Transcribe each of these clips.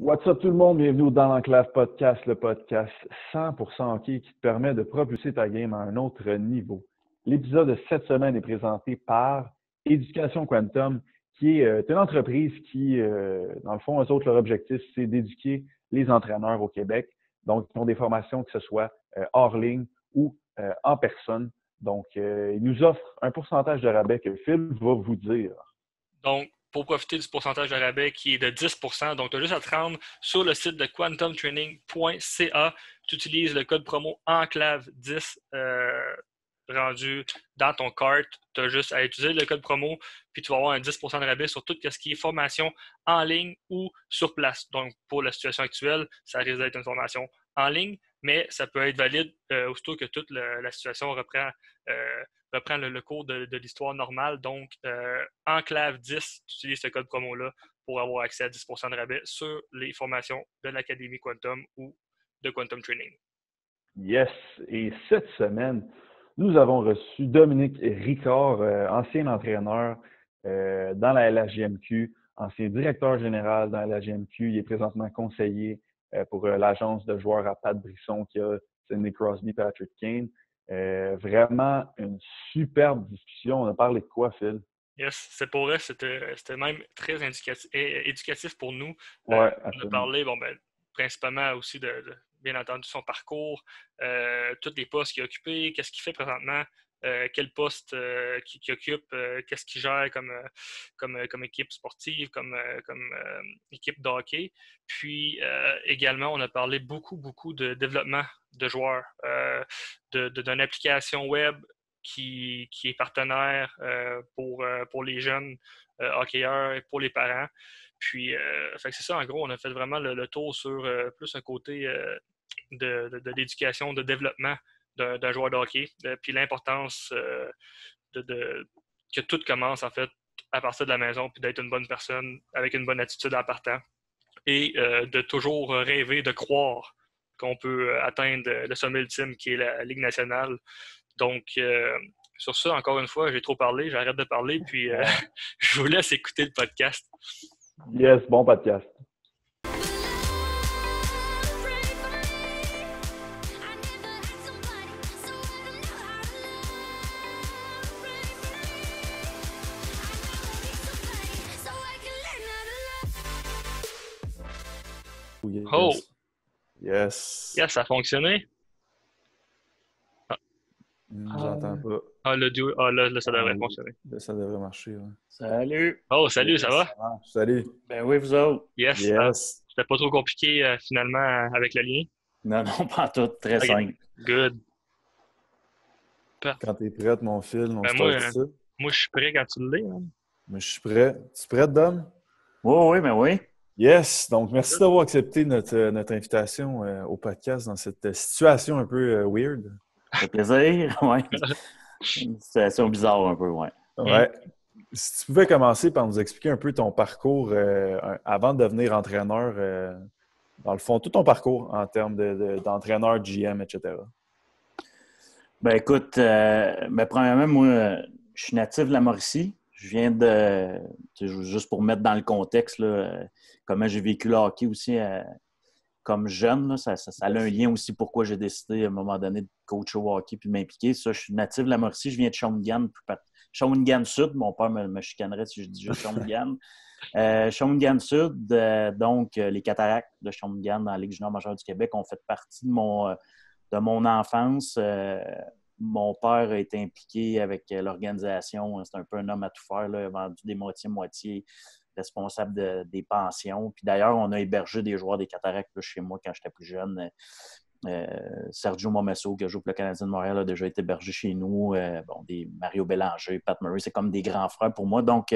What's up tout le monde? Bienvenue Dans l'Enclave Podcast, le podcast 100% hockey qui te permet de propulser ta game à un autre niveau. L'épisode de cette semaine est présenté par Éducation Quantum, qui est euh, une entreprise qui, euh, dans le fond, eux autres, leur objectif, c'est d'éduquer les entraîneurs au Québec. Donc, ils font des formations que ce soit euh, hors ligne ou en personne. Donc, ils nous offrent un pourcentage de rabais que Phil va vous dire. Donc, pour profiter du pourcentage de rabais qui est de 10 Donc, tu as juste à te rendre sur le site de quantumtraining.ca. Tu utilises le code promo enclave10 euh, rendu dans ton cart. Tu as juste à utiliser le code promo, puis tu vas avoir un 10 de rabais sur tout ce qui est formation en ligne ou sur place. Donc, pour la situation actuelle, ça risque d'être une formation en ligne mais ça peut être valide euh, aussitôt que toute la situation reprend, euh, reprend le, cours de, l'histoire normale. Donc, euh, enclave 10, tu ce code promo-là pour avoir accès à 10 de rabais sur les formations de l'Académie Quantum ou de Quantum Training. Yes. Et cette semaine, nous avons reçu Dominique Ricard, ancien entraîneur dans la LHGMQ, ancien directeur général dans la LHGMQ. Il est présentement conseiller euh, pour euh, l'agence de joueurs à Pat Brisson qui a Sydney Crosby, Patrick Kane. Euh, vraiment une superbe discussion. On a parlé de quoi, Phil? Yes, c'est pour eux, c'était même très éducatif pour nous. de on a parlé, ben, principalement aussi de, bien entendu son parcours, tous les postes qu'il a occupés, qu'est-ce qu'il fait présentement, euh, quel poste euh, qui, occupe, euh, qu'est-ce qu'il gère comme, équipe sportive, comme, équipe de hockey. Puis également, on a parlé beaucoup, beaucoup de développement de joueurs, d'une de, application web qui, est partenaire pour, les jeunes hockeyeurs et pour les parents. Puis, c'est ça, en gros, on a fait vraiment le, tour sur plus un côté de l'éducation, de développement d'un joueur de hockey, euh, puis l'importance euh, de, que tout commence en fait à partir de la maison, puis d'être une bonne personne avec une bonne attitude en partant, et euh, de toujours rêver, de croire qu'on peut atteindre le sommet ultime qui est la Ligue nationale. Donc, sur ça, encore une fois, j'ai trop parlé, j'arrête de parler, puis je vous laisse écouter le podcast. Yes, bon podcast. Oh! Yes. Yes, ça a fonctionné. Ah. pas. Ah, le duo. Ah, là, ça devrait ah, fonctionner. ça devrait marcher. Salut! Oh, salut, ça va? Ah, salut. Ben oui, vous autres. Yes. C'était pas trop compliqué euh, finalement avec le lien? Non, non, pas tout. Très simple. Good. Quand Quand t'es prêt, mon fil, mon ben moi, Moi, je suis prêt quand tu l'es. Hein? Mais je suis prêt. Tu es prêt, Dom? Oui, oui, mais ben oui. Yes, donc merci d'avoir accepté notre, euh, invitation euh, au podcast dans cette euh, situation un peu weird. Ça fait plaisir, oui. Une situation bizarre un peu, oui. Ouais. Mm. Si tu pouvais commencer par nous expliquer un peu ton parcours avant de devenir entraîneur, dans le fond, tout ton parcours en termes d'entraîneur, de, GM, etc. Ben écoute, mais ben, premièrement, moi, je suis natif de la Mauricie je viens de. Juste pour mettre dans le contexte, là, euh, comment j'ai vécu le hockey aussi euh, comme jeune, ça, a un lien aussi pourquoi j'ai décidé à un moment donné de coacher au hockey puis de m'impliquer. Ça, je suis natif de la Mauricie, je viens de Shawinigan, Shawinigan Sud. Mon père me, chicanerait si je dis juste Shawinigan. euh, Sud, euh, donc les cataractes de Shawinigan dans la Ligue junior majeure du Québec ont fait partie de mon, de mon enfance mon père a été impliqué avec euh, l'organisation. Hein, c'est un peu un homme à tout faire. Il a vendu des moitiés-moitiés, responsable des pensions. Puis d'ailleurs, on a hébergé des joueurs des cataractes chez moi quand j'étais plus jeune. Euh, Sergio Momesso, qui joue pour le Canadien de Montréal, a déjà été hébergé chez nous. Euh, bon, des Mario Bélanger, Pat Murray, c'est comme des grands frères pour moi. Donc,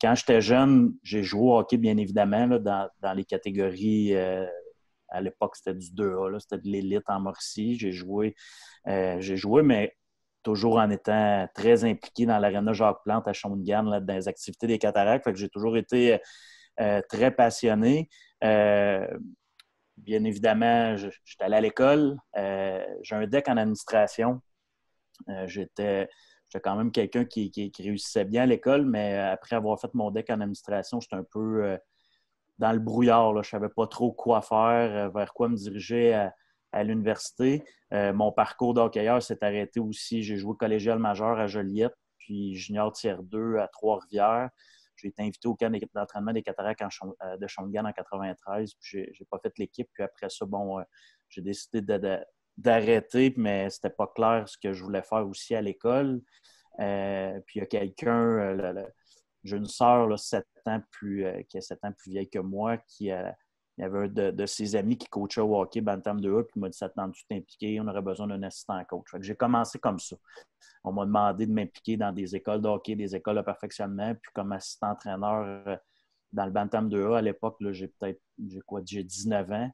quand j'étais jeune, j'ai joué au hockey, bien évidemment, dans, les catégories à l'époque, c'était du 2A, c'était de l'élite en Mauricie. J'ai joué, euh, j'ai joué, mais toujours en étant très impliqué dans l'aréna Jacques Plante à Shawinigan, là, dans les activités des cataractes. j'ai toujours été euh, euh, très passionné. bien évidemment, j'étais allé à l'école. j'ai un deck en administration. j'étais j'étais quand même quelqu'un qui, réussissait bien à l'école, mais après avoir fait mon deck en administration, j'étais un peu, dans le brouillard. Je ne savais pas trop quoi faire, euh, vers quoi me diriger à, l'université. Euh, mon parcours d'hockeyeur s'est arrêté aussi. J'ai joué collégial majeur à Joliette, puis junior tiers 2 à Trois-Rivières. J'ai été invité au camp d'entraînement des cataractes euh, de Chongan en 93, puis j'ai pas fait l'équipe. Puis après ça, bon, j'ai décidé d'arrêter, mais c'était pas clair ce que je voulais faire aussi à l'école. puis il y a quelqu'un, j'ai une sœur là, 7 ans plus, euh, qui est 7 ans plus vieille que moi, qui euh, avait un de, ses amis qui coachait au hockey Bantam 2A, puis il m'a dit Ça tu t'impliquer On aurait besoin d'un assistant coach. J'ai commencé comme ça. On m'a demandé de m'impliquer dans des écoles de hockey, des écoles de perfectionnement, puis comme assistant entraîneur euh, dans le Bantam 2A. À l'époque, j'ai peut-être j'ai quoi, j'ai 19 ans.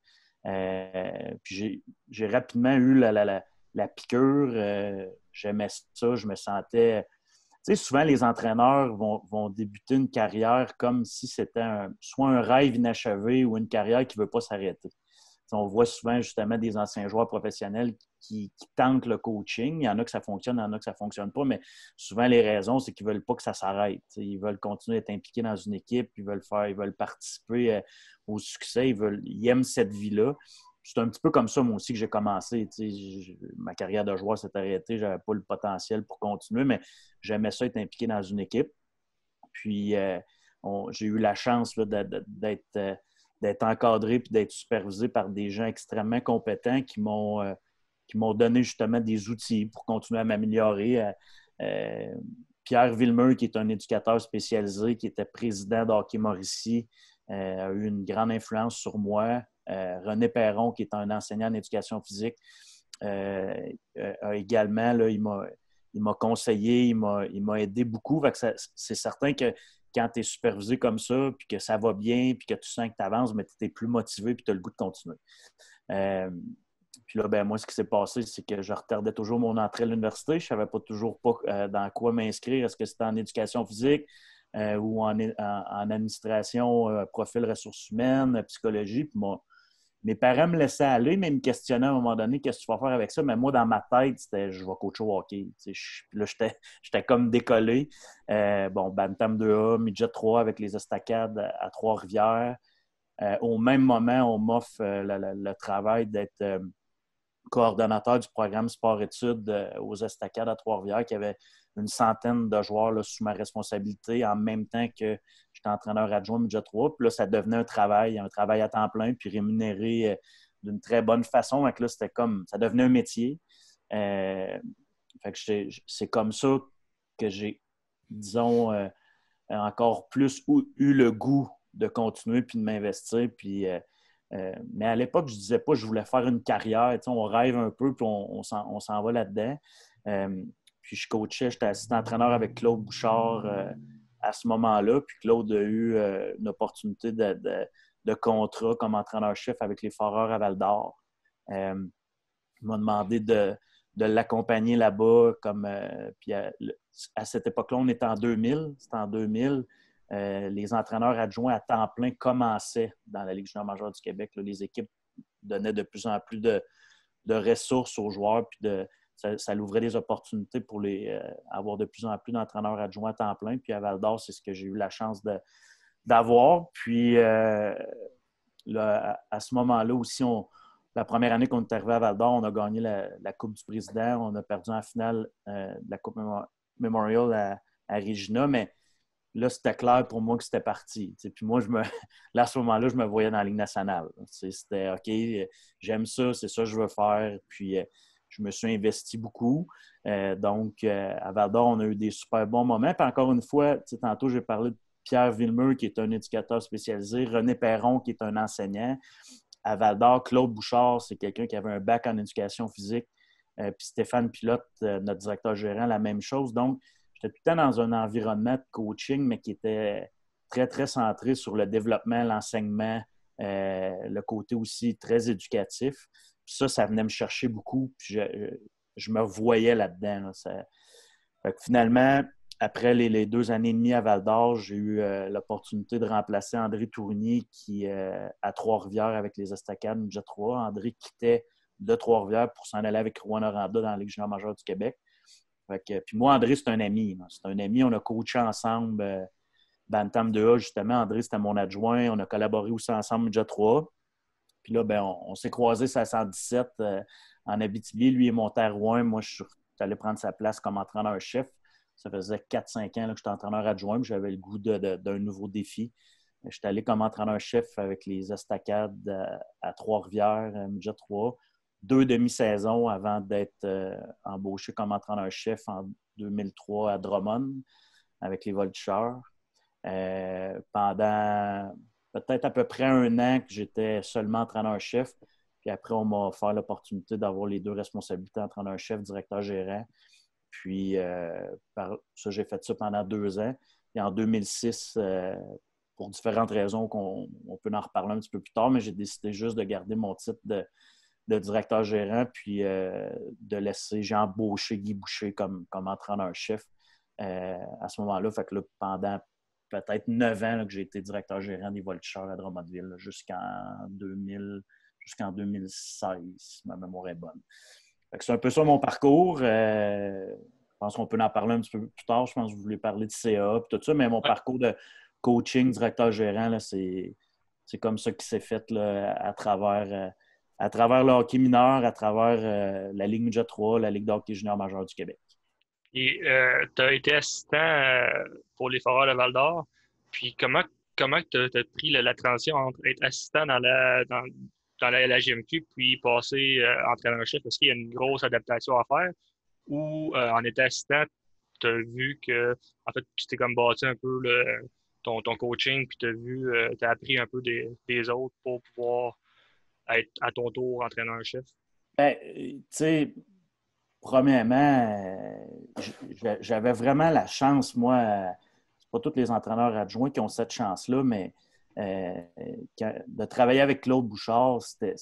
puis j'ai rapidement eu la, la, la, la piqûre. J'aimais ça, je me sentais souvent les entraîneurs vont, débuter une carrière comme si c'était soit un rêve inachevé ou une carrière qui ne veut pas s'arrêter. On voit souvent justement des anciens joueurs professionnels qui, tentent le coaching. Il y en a que ça fonctionne, il y en a que ça ne fonctionne pas, mais souvent les raisons, c'est qu'ils ne veulent pas que ça s'arrête. Ils veulent continuer d'être impliqués dans une équipe, ils veulent faire, ils veulent participer euh, au succès, ils, veulent, ils aiment cette vie-là c'est un petit peu comme ça, moi aussi, que j'ai commencé. Ma carrière de joueur s'est arrêtée, Je n'avais pas le potentiel pour continuer, mais j'aimais ça être impliqué dans une équipe. Puis euh, j'ai eu la chance d'être euh, d'être encadré et d'être supervisé par des gens extrêmement compétents qui m'ont euh, qui m'ont donné justement des outils pour continuer à m'améliorer. Pierre Villemeux, qui est un éducateur spécialisé, qui était président d'Hockey Mauricie, a eu une grande influence sur moi. Euh, René Perron, qui est un enseignant en éducation physique, euh, euh, a également, là, il m'a conseillé, il m'a aidé beaucoup. C'est certain que quand tu es supervisé comme ça, puis que ça va bien, puis que tu sens que tu avances, mais tu es plus motivé, puis tu as le goût de continuer. puis là, ben, moi, ce qui s'est passé, c'est que je retardais toujours mon entrée à l'université. Je ne savais pas toujours pas dans quoi m'inscrire. Est-ce que c'était en éducation physique ou en, en administration, profil ressources humaines, psychologie? Puis moi, mes parents me laissaient aller, mais ils me questionnaient à un moment donné qu'est-ce que tu vas faire avec ça. Mais moi, dans ma tête, c'était je vais coacher au hockey. là, j'étais comme décollé. Euh, bon, Bantam 2A, Midget 3 avec les estacades à, Trois-Rivières. Euh, au même moment, on m'offre euh, le, travail d'être coordonnateur du programme sport-études euh, aux Estacades à Trois-Rivières, qui avait une centaine de joueurs sous ma responsabilité en même temps que j'étais entraîneur adjoint de 3. Puis là, ça devenait un travail, un travail à temps plein, puis rémunéré euh, d'une très bonne façon. Donc là, c'était comme, ça devenait un métier. Euh, fait que c'est comme ça que j'ai, disons, encore plus eu le goût de continuer puis de m'investir. Puis euh, mais à l'époque, je ne disais pas que je voulais faire une carrière. On rêve un peu, puis on, on s'en va là-dedans. Euh, puis je coachais, j'étais assistant entraîneur avec Claude Bouchard euh, à ce moment-là. Puis Claude a eu une opportunité de, contrat comme entraîneur-chef avec les Foreurs à Val d'Or. il m'a demandé de, l'accompagner là-bas. comme puis à, cette époque-là, on était en 2000. C'est en 2000. Euh, les entraîneurs adjoints à temps plein commençaient dans la Ligue junior majeure du Québec. les équipes donnaient de plus en plus de, ressources aux joueurs, puis ça, ouvrait l'ouvrait des opportunités pour les, euh, avoir de plus en plus d'entraîneurs adjoints à temps plein. Puis à Val d'Or, c'est ce que j'ai eu la chance d'avoir. Puis euh, à, ce moment-là aussi, la première année qu'on est arrivé à Val d'Or, on a gagné la, Coupe du Président, on a perdu en finale la Coupe Memorial à, à Regina, mais là, c'était clair pour moi que c'était parti. Et Puis moi, je me... là, à ce moment-là, je me voyais dans la Ligue nationale. C'était OK, j'aime ça, c'est ça que je veux faire. Puis euh, je me suis investi beaucoup. Euh, donc, euh, à à dor on a eu des super bons moments. Puis encore une fois, tantôt, j'ai parlé de Pierre Villemeux, qui est un éducateur spécialisé, René Perron, qui est un enseignant. À Val-d'Or, Claude Bouchard, c'est quelqu'un qui avait un bac en éducation physique. puis Stéphane Pilote, notre directeur gérant, la même chose. Donc, J'étais tout le temps dans un environnement de coaching, mais qui était très, très centré sur le développement, l'enseignement, euh, le côté aussi très éducatif. ça, ça venait me chercher beaucoup. Puis je, me voyais là-dedans. finalement, après les, deux années et demie à Val d'Or, j'ai eu euh, l'opportunité de remplacer André Tournier qui, euh, à Trois-Rivières avec les Estacades, je 3. André quittait de Trois-Rivières pour s'en aller avec Rouen Oranda dans la Ligue junior majeure du Québec puis moi, André, c'est un ami. C'est un ami. On a coaché ensemble euh, Bantam 2A, justement. André, c'était mon adjoint. On a collaboré aussi ensemble déjà 3 Puis là, ben, on, s'est croisés 517 117 euh, en Abitibi. Lui est mon à Moi, je suis allé prendre sa place comme entraîneur-chef. Ça faisait 4-5 ans que j'étais entraîneur adjoint, j'avais le goût d'un nouveau défi. Je J'étais allé comme entraîneur-chef avec les Estacades euh, à, Trois-Rivières, Midget 3 deux demi-saisons avant d'être euh, embauché comme entraîneur-chef en 2003 à Drummond avec les Voltigeurs. pendant peut-être à peu près un an que j'étais seulement entraîneur-chef. Puis après, on m'a offert l'opportunité d'avoir les deux responsabilités, entraîneur-chef, directeur-gérant. Puis euh, ça, j'ai fait ça pendant deux ans. et en 2006, euh, pour différentes raisons qu'on on peut en reparler un petit peu plus tard, mais j'ai décidé juste de garder mon titre de, de directeur gérant, puis euh, de laisser, Jean embauché Guy Boucher comme, comme entraîneur-chef euh, à ce moment-là. Fait que là, pendant peut-être neuf ans que j'ai été directeur gérant des Voltigeurs à Drummondville jusqu'en 2000, jusqu'en 2016, ma mémoire est bonne. c'est un peu ça mon parcours. Euh, je pense qu'on peut en parler un petit peu plus tard. Je pense que vous voulez parler de CA et tout ça, mais mon parcours de coaching, directeur gérant, c'est comme ça qui s'est fait là, à travers à travers le hockey mineur, à travers euh, la Ligue Midget 3, la Ligue d'hockey junior majeur du Québec. Et euh, tu as été assistant euh, pour les Foreurs de Val d'Or. Puis comment comment tu as, pris la, transition entre être assistant dans la, dans, la, puis passer en euh, entraîneur-chef? Est-ce qu'il y a une grosse adaptation à faire? Ou en étant assistant, tu as vu que, en fait, tu t'es comme bâti un peu le, ton, coaching, puis tu as vu, tu as appris un peu des, des autres pour pouvoir à être à ton tour entraîneur-chef? Ben, euh, tu sais, premièrement, euh, j'avais vraiment la chance, moi, euh, c'est pas tous les entraîneurs adjoints qui ont cette chance-là, mais de travailler avec Claude Bouchard, c'était,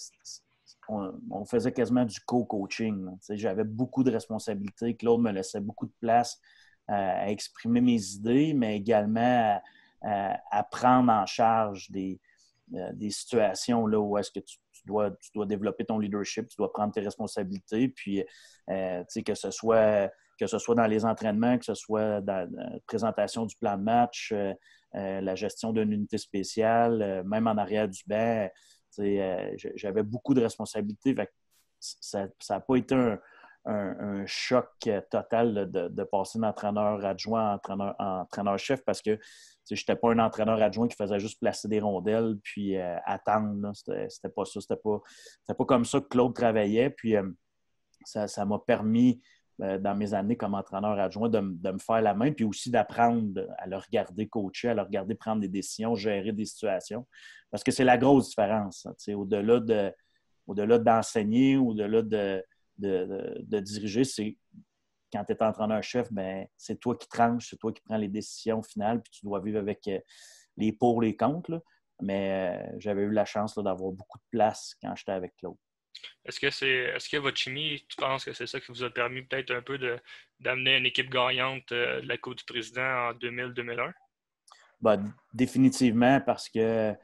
on, faisait quasiment du co-coaching. J'avais beaucoup de responsabilités. Claude me laissait beaucoup de place à exprimer mes idées, mais également à, prendre en charge des, des situations là, où est-ce que tu tu dois, développer ton leadership, tu dois prendre tes responsabilités, puis euh, que ce soit que ce soit dans les entraînements, que ce soit dans la euh, présentation du plan de match, euh, la gestion d'une unité spéciale, même en arrière du banc, j'avais beaucoup de responsabilités. ça n'a pas été un, choc total de, passer d'entraîneur adjoint à entraîneur-chef parce que je n'étais pas un entraîneur adjoint qui faisait juste placer des rondelles puis euh, attendre. C'était pas ça. C'était pas, pas comme ça que Claude travaillait. Puis euh, ça m'a permis, euh, dans mes années comme entraîneur adjoint, de, me faire la main, puis aussi d'apprendre à le regarder coacher, à le regarder prendre des décisions, gérer des situations. Parce que c'est la grosse différence. Hein, au-delà de delà d'enseigner, au-delà de, de, de, diriger, c'est quand tu es entraîneur-chef, ben, c'est toi qui tranches, c'est toi qui prends les décisions finales, puis tu dois vivre avec euh, les pour, les contre. Mais euh, j'avais eu la chance d'avoir beaucoup de place quand j'étais avec Claude. Est-ce que c'est est-ce que votre chimie, tu penses que c'est ça qui vous a permis peut-être un peu d'amener une équipe gagnante euh, de la Coupe du Président en 2000-2001? Ben, définitivement, parce que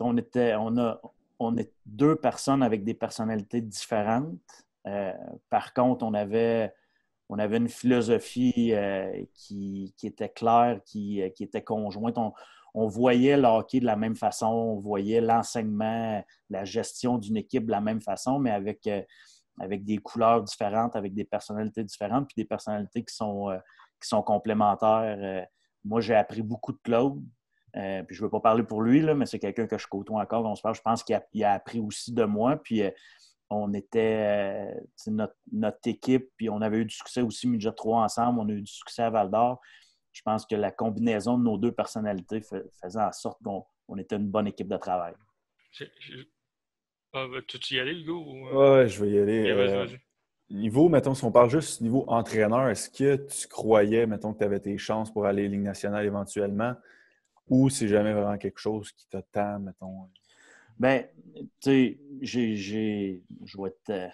on était, on a, on est deux personnes avec des personnalités différentes. par contre, on avait on avait une philosophie euh, qui, était claire, qui, euh, était conjointe. On, voyait le hockey de la même façon, on voyait l'enseignement, la gestion d'une équipe de la même façon, mais avec, euh, avec des couleurs différentes, avec des personnalités différentes, puis des personnalités qui sont, qui sont complémentaires. moi, j'ai appris beaucoup de Claude. puis je ne veux pas parler pour lui, là, mais c'est quelqu'un que je côtoie encore, on se Je pense qu'il a, a, appris aussi de moi. Puis on était euh, notre, équipe, puis on avait eu du succès aussi déjà 3 ensemble, on a eu du succès à Val d'Or. Je pense que la combinaison de nos deux personnalités faisait en sorte qu'on était une bonne équipe de travail. Ah, ben, tu tu y aller, Hugo? Oui, euh? je vais y aller. Euh, niveau, mettons, si on parle juste niveau entraîneur, est-ce que tu croyais, mettons, que tu avais tes chances pour aller à Ligue nationale éventuellement? Ou c'est jamais vraiment quelque chose qui t'attend, mettons? Ben, tu sais, je vais être euh,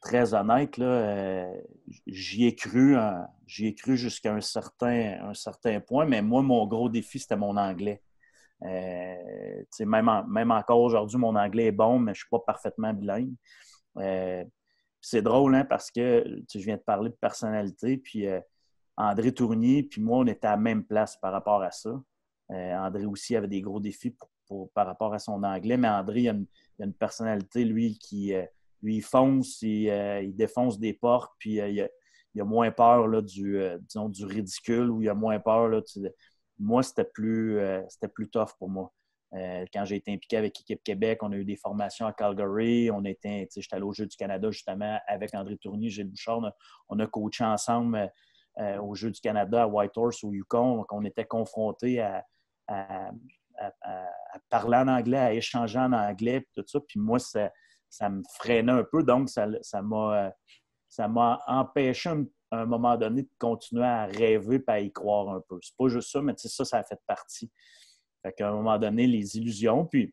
très honnête, euh, j'y ai cru, hein, cru jusqu'à un certain, un certain point, mais moi, mon gros défi, c'était mon anglais. Euh, même, même encore aujourd'hui, mon anglais est bon, mais je ne suis pas parfaitement bilingue. Euh, c'est drôle, hein, parce que je viens de parler de personnalité, puis André Tournier, puis moi, on était à la même place par rapport à ça. André aussi avait des gros défis pour par rapport à son anglais, mais André, il a une, a une personnalité, lui, qui euh, lui, fonce, il, euh, il, défonce des portes, puis euh, il, a, moins peur là, du, disons, du ridicule ou il a moins peur. moi, c'était plus, c'était plus tough pour moi. quand j'ai été impliqué avec l'équipe Québec, on a eu des formations à Calgary. On était, j'étais allé au Jeu du Canada justement avec André Tournier, Gilles Bouchard. On a, coaché ensemble au Jeu du Canada à Whitehorse, au Yukon. Donc, on était confrontés à, à, parler en anglais, à échanger en anglais, tout ça. Puis moi, ça, me freinait un peu. Donc, ça m'a ça m'a empêché à un moment donné de continuer à rêver et à y croire un peu. C'est pas juste ça, mais ça, ça a fait partie. Fait qu'à un moment donné, les illusions. Puis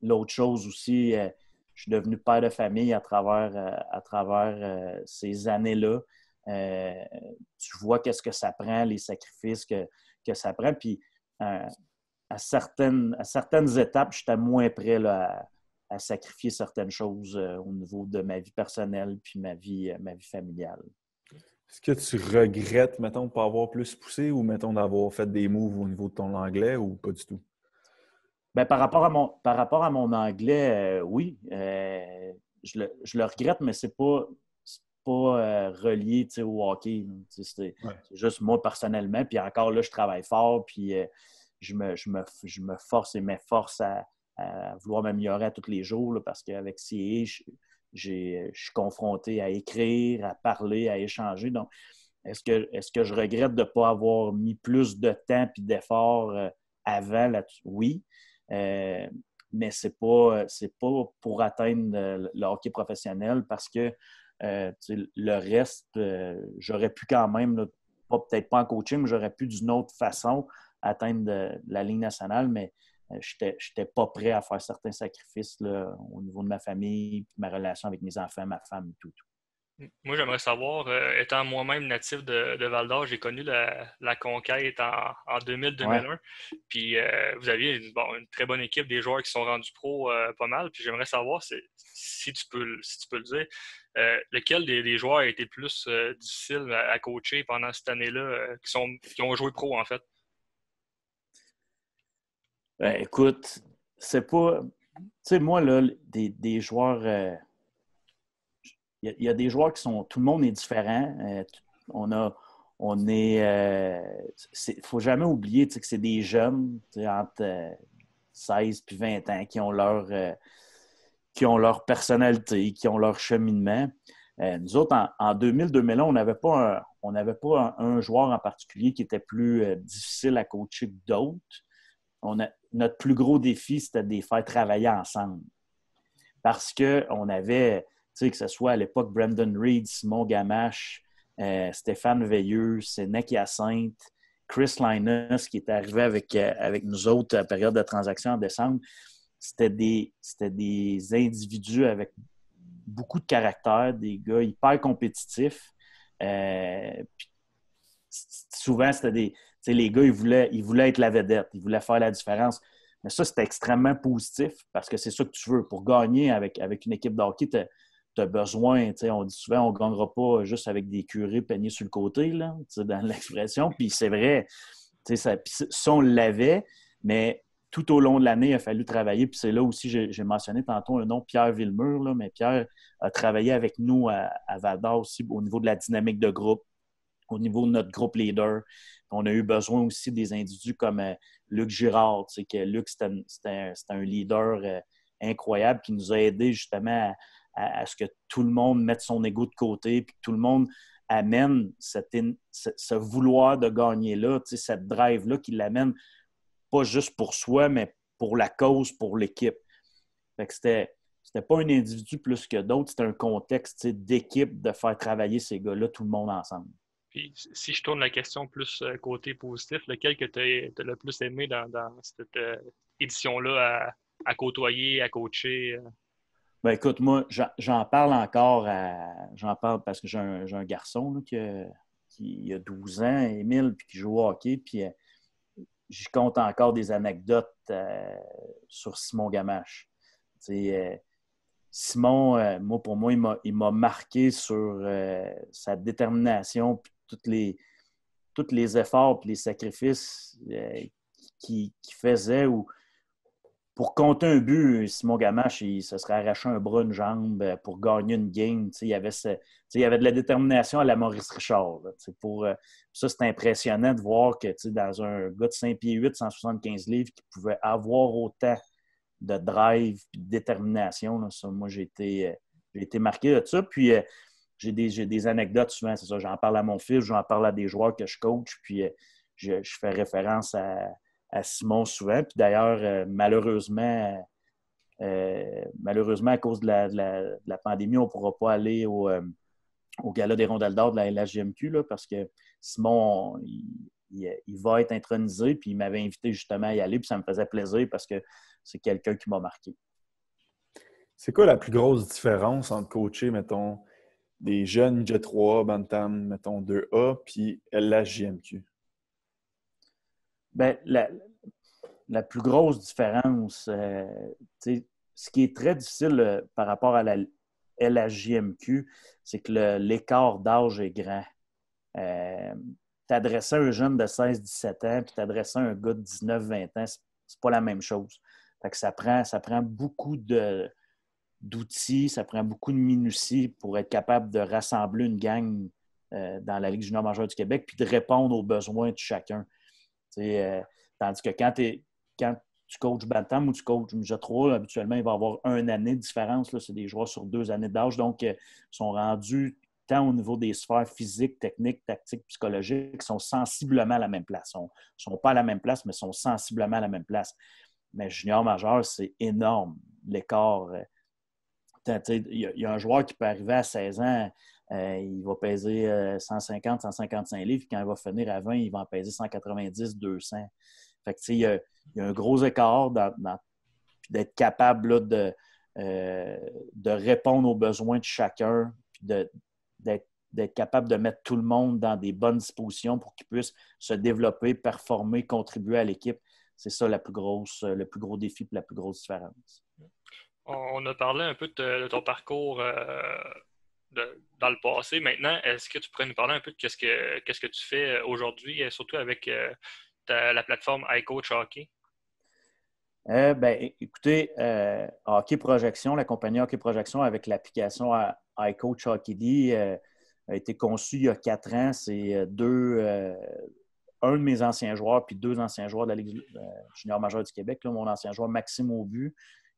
l'autre chose aussi, euh, je suis devenu père de famille à travers, euh, à travers euh, ces années-là. tu vois qu'est-ce que ça prend, les sacrifices que, que ça prend. Puis à certaines, à certaines étapes, j'étais moins prêt à, sacrifier certaines choses euh, au niveau de ma vie personnelle puis ma vie, euh, ma vie familiale. Est-ce que tu regrettes, mettons, pas avoir plus poussé ou, mettons, d'avoir fait des moves au niveau de ton anglais ou pas du tout? ben par, rapport à mon, par rapport à mon anglais, euh, oui. Je le, regrette, mais c'est pas pas relié au hockey. C'est juste moi personnellement. Puis encore là, je travaille fort. Puis je me, force et m'efforce à, vouloir m'améliorer à tous les jours parce qu'avec CIE, je, suis confronté à écrire, à parler, à échanger. Donc, est-ce que, est -ce que je regrette de ne pas avoir mis plus de temps et d'efforts euh, avant là-dessus? Oui. Euh, mais ce n'est pas, pas pour atteindre euh, le hockey professionnel parce que le reste, j'aurais pu quand même, peut-être pas en coaching, mais j'aurais pu d'une autre façon atteindre de, la ligne nationale, mais euh, je n'étais pas prêt à faire certains sacrifices au niveau de ma famille, ma relation avec mes enfants, ma femme tout. Moi, j'aimerais savoir, euh, étant moi-même natif de, Val d'Or, j'ai connu la, conquête en, 2000-2001. Puis euh, vous aviez une très bonne équipe, des joueurs qui sont rendus pro pas mal. Puis j'aimerais savoir si tu peux, le dire, lequel des, joueurs a été plus difficile à, coacher pendant cette année-là, qui, qui ont joué pro en fait? Ben, écoute, c'est pas. Tu sais, moi, là, des, joueurs. Il euh, y, a des joueurs qui sont. Tout le monde est différent. Euh, on a. On est. Il euh, ne faut jamais oublier que c'est des jeunes entre 16 et 20 ans qui ont leur. qui ont leur personnalité, qui ont leur cheminement. nous autres, en, 2000-2001, on n'avait pas, on n'avait pas un, joueur en particulier qui était plus difficile à coacher que d'autres. On a, notre plus gros défi, c'était de les faire travailler ensemble. Parce qu'on avait, tu sais, que ce soit à l'époque Brandon Reed, Simon Gamache, euh, Stéphane Veilleux, Sénèque Hyacinthe, Chris Linus, qui est arrivé avec, euh, avec nous autres à la période de transaction en décembre, c'était des, des individus avec beaucoup de caractère, des gars hyper compétitifs. Euh, souvent, c'était des, les gars, ils voulaient, ils voulaient être la vedette, ils voulaient faire la différence. Mais ça, c'était extrêmement positif parce que c'est ça que tu veux. Pour gagner avec, avec une équipe d'hockey, tu as, besoin. On dit souvent on ne gagnera pas juste avec des curés peignés sur le côté, dans l'expression. Puis c'est vrai. Ça, ça, on l'avait, mais tout au long de l'année, il a fallu travailler. Puis c'est là aussi, j'ai mentionné tantôt un nom, Pierre Villemur, là, mais Pierre a travaillé avec nous à, à aussi au niveau de la dynamique de groupe, au niveau de notre groupe leader. On a eu besoin aussi des individus comme euh, Luc Girard. que Luc, c'était un, leader euh, incroyable qui nous a aidés justement à, ce que tout le monde mette son ego de côté, puis que tout le monde amène ce, vouloir de gagner-là, cette drive-là qui l'amène pas juste pour soi, mais pour la cause, pour l'équipe. Ce c'était n'était pas un individu plus que d'autres, c'était un contexte d'équipe de faire travailler ces gars-là, tout le monde ensemble. Puis si je tourne la question plus euh, côté positif, lequel que tu as, le plus aimé dans, cette euh, édition-là à, côtoyer, à coacher? Euh? Ben, écoute, moi, j'en parle encore J'en parle parce que j'ai un, garçon qui, a, 12 ans, Émile, puis qui joue au hockey, puis je compte encore des anecdotes sur Simon Gamache. Simon, moi, pour moi, il m'a marqué sur sa détermination les, tous les efforts et les sacrifices qu'il euh, qui faisait ou pour compter un but, Simon Gamache, il se serait arraché un bras, une jambe euh, pour gagner une game. Il y, avait y avait de la détermination à la Maurice Richard. pour, euh, ça, c'est impressionnant de voir que dans un gars de 5 pieds 8, 175 livres, qui pouvait avoir autant de drive et de détermination. moi, j'ai été, été, marqué de ça. Puis, j'ai des, anecdotes souvent, c'est ça. J'en parle à mon fils, j'en parle à des joueurs que je coach, puis euh, je, fais référence à, Simon souvent. Puis d'ailleurs, euh, malheureusement, euh, malheureusement, à cause de la, pandémie, on ne pourra pas aller au, gala des rondelles d'or de la LHGMQ là, parce que Simon, il, il, va être intronisé, puis il m'avait invité justement à y aller, puis ça me faisait plaisir parce que c'est quelqu'un qui m'a marqué. C'est quoi la plus grosse différence entre coacher, mettons, des jeunes j 3, Bantam, mettons 2A, puis la JMQ? Bien, la, la, plus grosse différence, euh, ce qui est très difficile euh, par rapport à la LHJMQ, c'est que l'écart d'âge est grand. Euh, t'adresser un jeune de 16-17 ans, puis t'adresser un gars de 19-20 ans, c'est pas la même chose. Fait que ça prend, ça prend beaucoup de, d'outils, ça prend beaucoup de minutie pour être capable de rassembler une gang euh, dans la Ligue junior majeure du Québec puis de répondre aux besoins de chacun. Euh, tandis que quand, tu coaches Bantam ou tu coaches Midget 3, habituellement, il va y avoir une année de différence. C'est des joueurs sur deux années d'âge, donc euh, ils sont rendus tant au niveau des sphères physiques, techniques, tactiques, psychologiques, sont sensiblement à la même place. Ils ne sont pas à la même place, mais sont sensiblement à la même place. Mais junior majeur, c'est énorme l'écart. Il y, a un joueur qui peut arriver à 16 ans, euh, il va peser 150, euh, 155 livres, quand il va finir à 20, il va en peser 190, 200. il y, a, un gros écart d'être capable euh, de, répondre aux besoins de chacun, d'être capable de mettre tout le monde dans des bonnes dispositions pour qu'il puisse se développer, performer, contribuer à l'équipe. C'est ça la plus grosse, le plus gros défi et la plus grosse différence. On, a parlé un peu de, ton parcours euh, dans le passé. Maintenant, est-ce que tu pourrais nous parler un peu de ce que, tu fais euh, aujourd'hui, euh, surtout avec la plateforme iCoach Hockey? Ben, écoutez, Hockey Projection, la compagnie Hockey Projection avec l'application iCoach Hockey D a été conçue il y a quatre ans. C'est deux, un de mes anciens joueurs, puis deux anciens joueurs de la Ligue junior majeure du Québec, mon ancien joueur Maxime Aubu,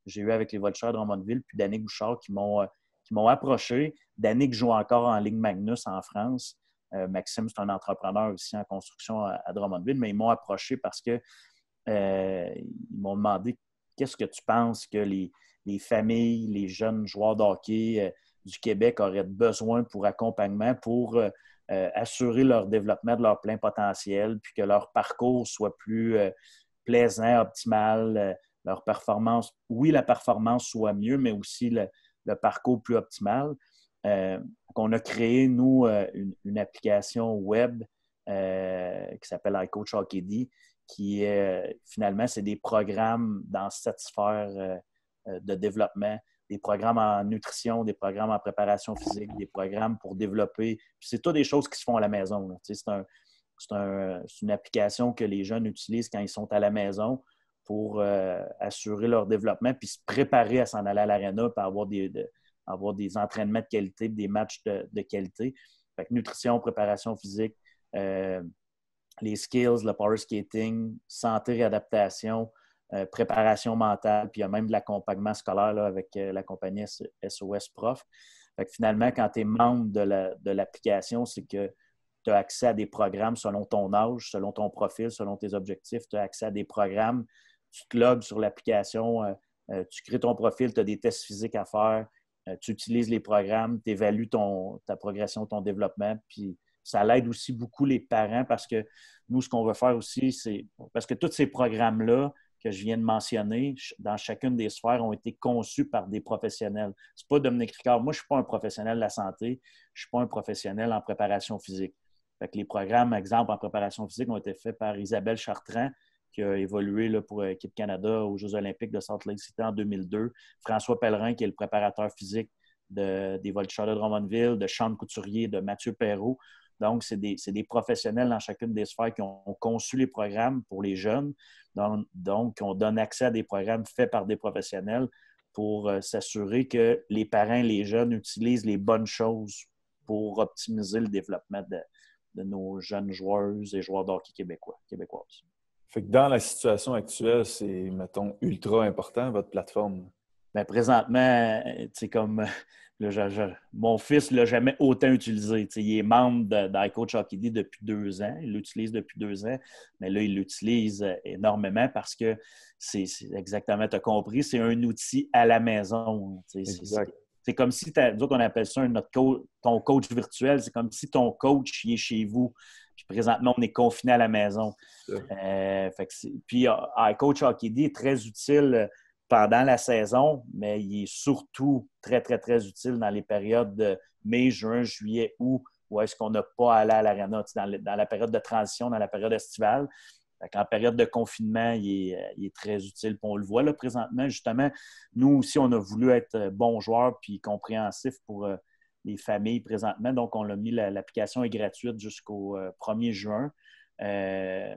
j'ai eu avec les Voltigeurs de Drummondville, puis Danick Bouchard qui m'ont euh, qui m'ont approché. Danick joue encore en Ligue Magnus en France. Euh, Maxime, c'est un entrepreneur aussi en construction à, Drummondville, mais ils m'ont approché parce que euh, ils m'ont demandé qu'est-ce que tu penses que les, familles, les jeunes joueurs d'hockey du Québec auraient besoin pour accompagnement pour assurer leur développement de leur plein potentiel, puis que leur parcours soit plus plaisant, optimal, leur performance, oui, la performance soit mieux, mais aussi le, parcours plus optimal. Euh, on a créé, nous, euh, une, application web euh, qui s'appelle iCoach Hockey qui est finalement, c'est des programmes dans cette sphère de développement, des programmes en nutrition, des programmes en préparation physique, des programmes pour développer. C'est toutes des choses qui se font à la maison. C'est une application que les jeunes utilisent quand ils sont à la maison pour euh, assurer leur développement puis se préparer à s'en aller à l'aréna pour avoir des, avoir des entraînements de qualité, des matchs de, qualité. nutrition, préparation physique, euh, les skills, le power skating, santé et adaptation, euh, préparation mentale, puis il y a même de l'accompagnement scolaire avec la compagnie SOS Prof. finalement, quand tu es membre de l'application, c'est que tu as accès à des programmes selon ton âge, selon ton profil, selon tes objectifs. Tu as accès à des programmes tu te sur l'application, euh, euh, tu crées ton profil, tu as des tests physiques à faire, euh, tu utilises les programmes, tu évalues ton, ta progression, ton développement, puis ça l'aide aussi beaucoup les parents parce que nous, ce qu'on veut faire aussi, c'est parce que tous ces programmes-là que je viens de mentionner, dans chacune des sphères, ont été conçus par des professionnels. n'est pas Dominique Ricard. Moi, je suis pas un professionnel de la santé. Je suis pas un professionnel en préparation physique. Fait que les programmes, exemple, en préparation physique ont été faits par Isabelle Chartrand, qui a évolué là, pour l'équipe euh, Canada aux Jeux olympiques de Salt Lake City en 2002. François Pellerin, qui est le préparateur physique de, des Voltigeurs de Drummondville, de Sean Couturier, de Mathieu Perrault. Donc, c'est des, professionnels dans chacune des sphères qui ont, conçu les programmes pour les jeunes. Donc, on donne accès à des programmes faits par des professionnels pour euh, s'assurer que les parents, les jeunes utilisent les bonnes choses pour optimiser le développement de, nos jeunes joueuses et joueurs d'hockey québécois, québécoises dans la situation actuelle, c'est, mettons, ultra important, votre plateforme. Mais ben, présentement, c'est euh, comme euh, le, mon fils ne l'a jamais autant utilisé. il est membre d'iCoach Hockey depuis deux ans. Il l'utilise depuis deux ans, mais là, il l'utilise euh, énormément parce que c'est exactement, tu as compris, c'est un outil à la maison. Hein, c'est comme si, nous on appelle ça notre ton coach virtuel. C'est comme si ton coach est chez vous. Puis présentement, on est confiné à la maison. Euh, puis, uh, Coach Hockey est très utile euh, pendant la saison, mais il est surtout très, très, très utile dans les périodes de mai, juin, juillet, août, où est-ce qu'on n'a pas allé à l'aréna, dans, la période de transition, dans la période estivale. En période de confinement, euh, il est, très utile. Puis on le voit là présentement, justement. Nous aussi, on a voulu être bons joueurs puis compréhensifs pour les familles présentement. Donc, on l'a mis, l'application est gratuite jusqu'au 1er euh, juin. Euh,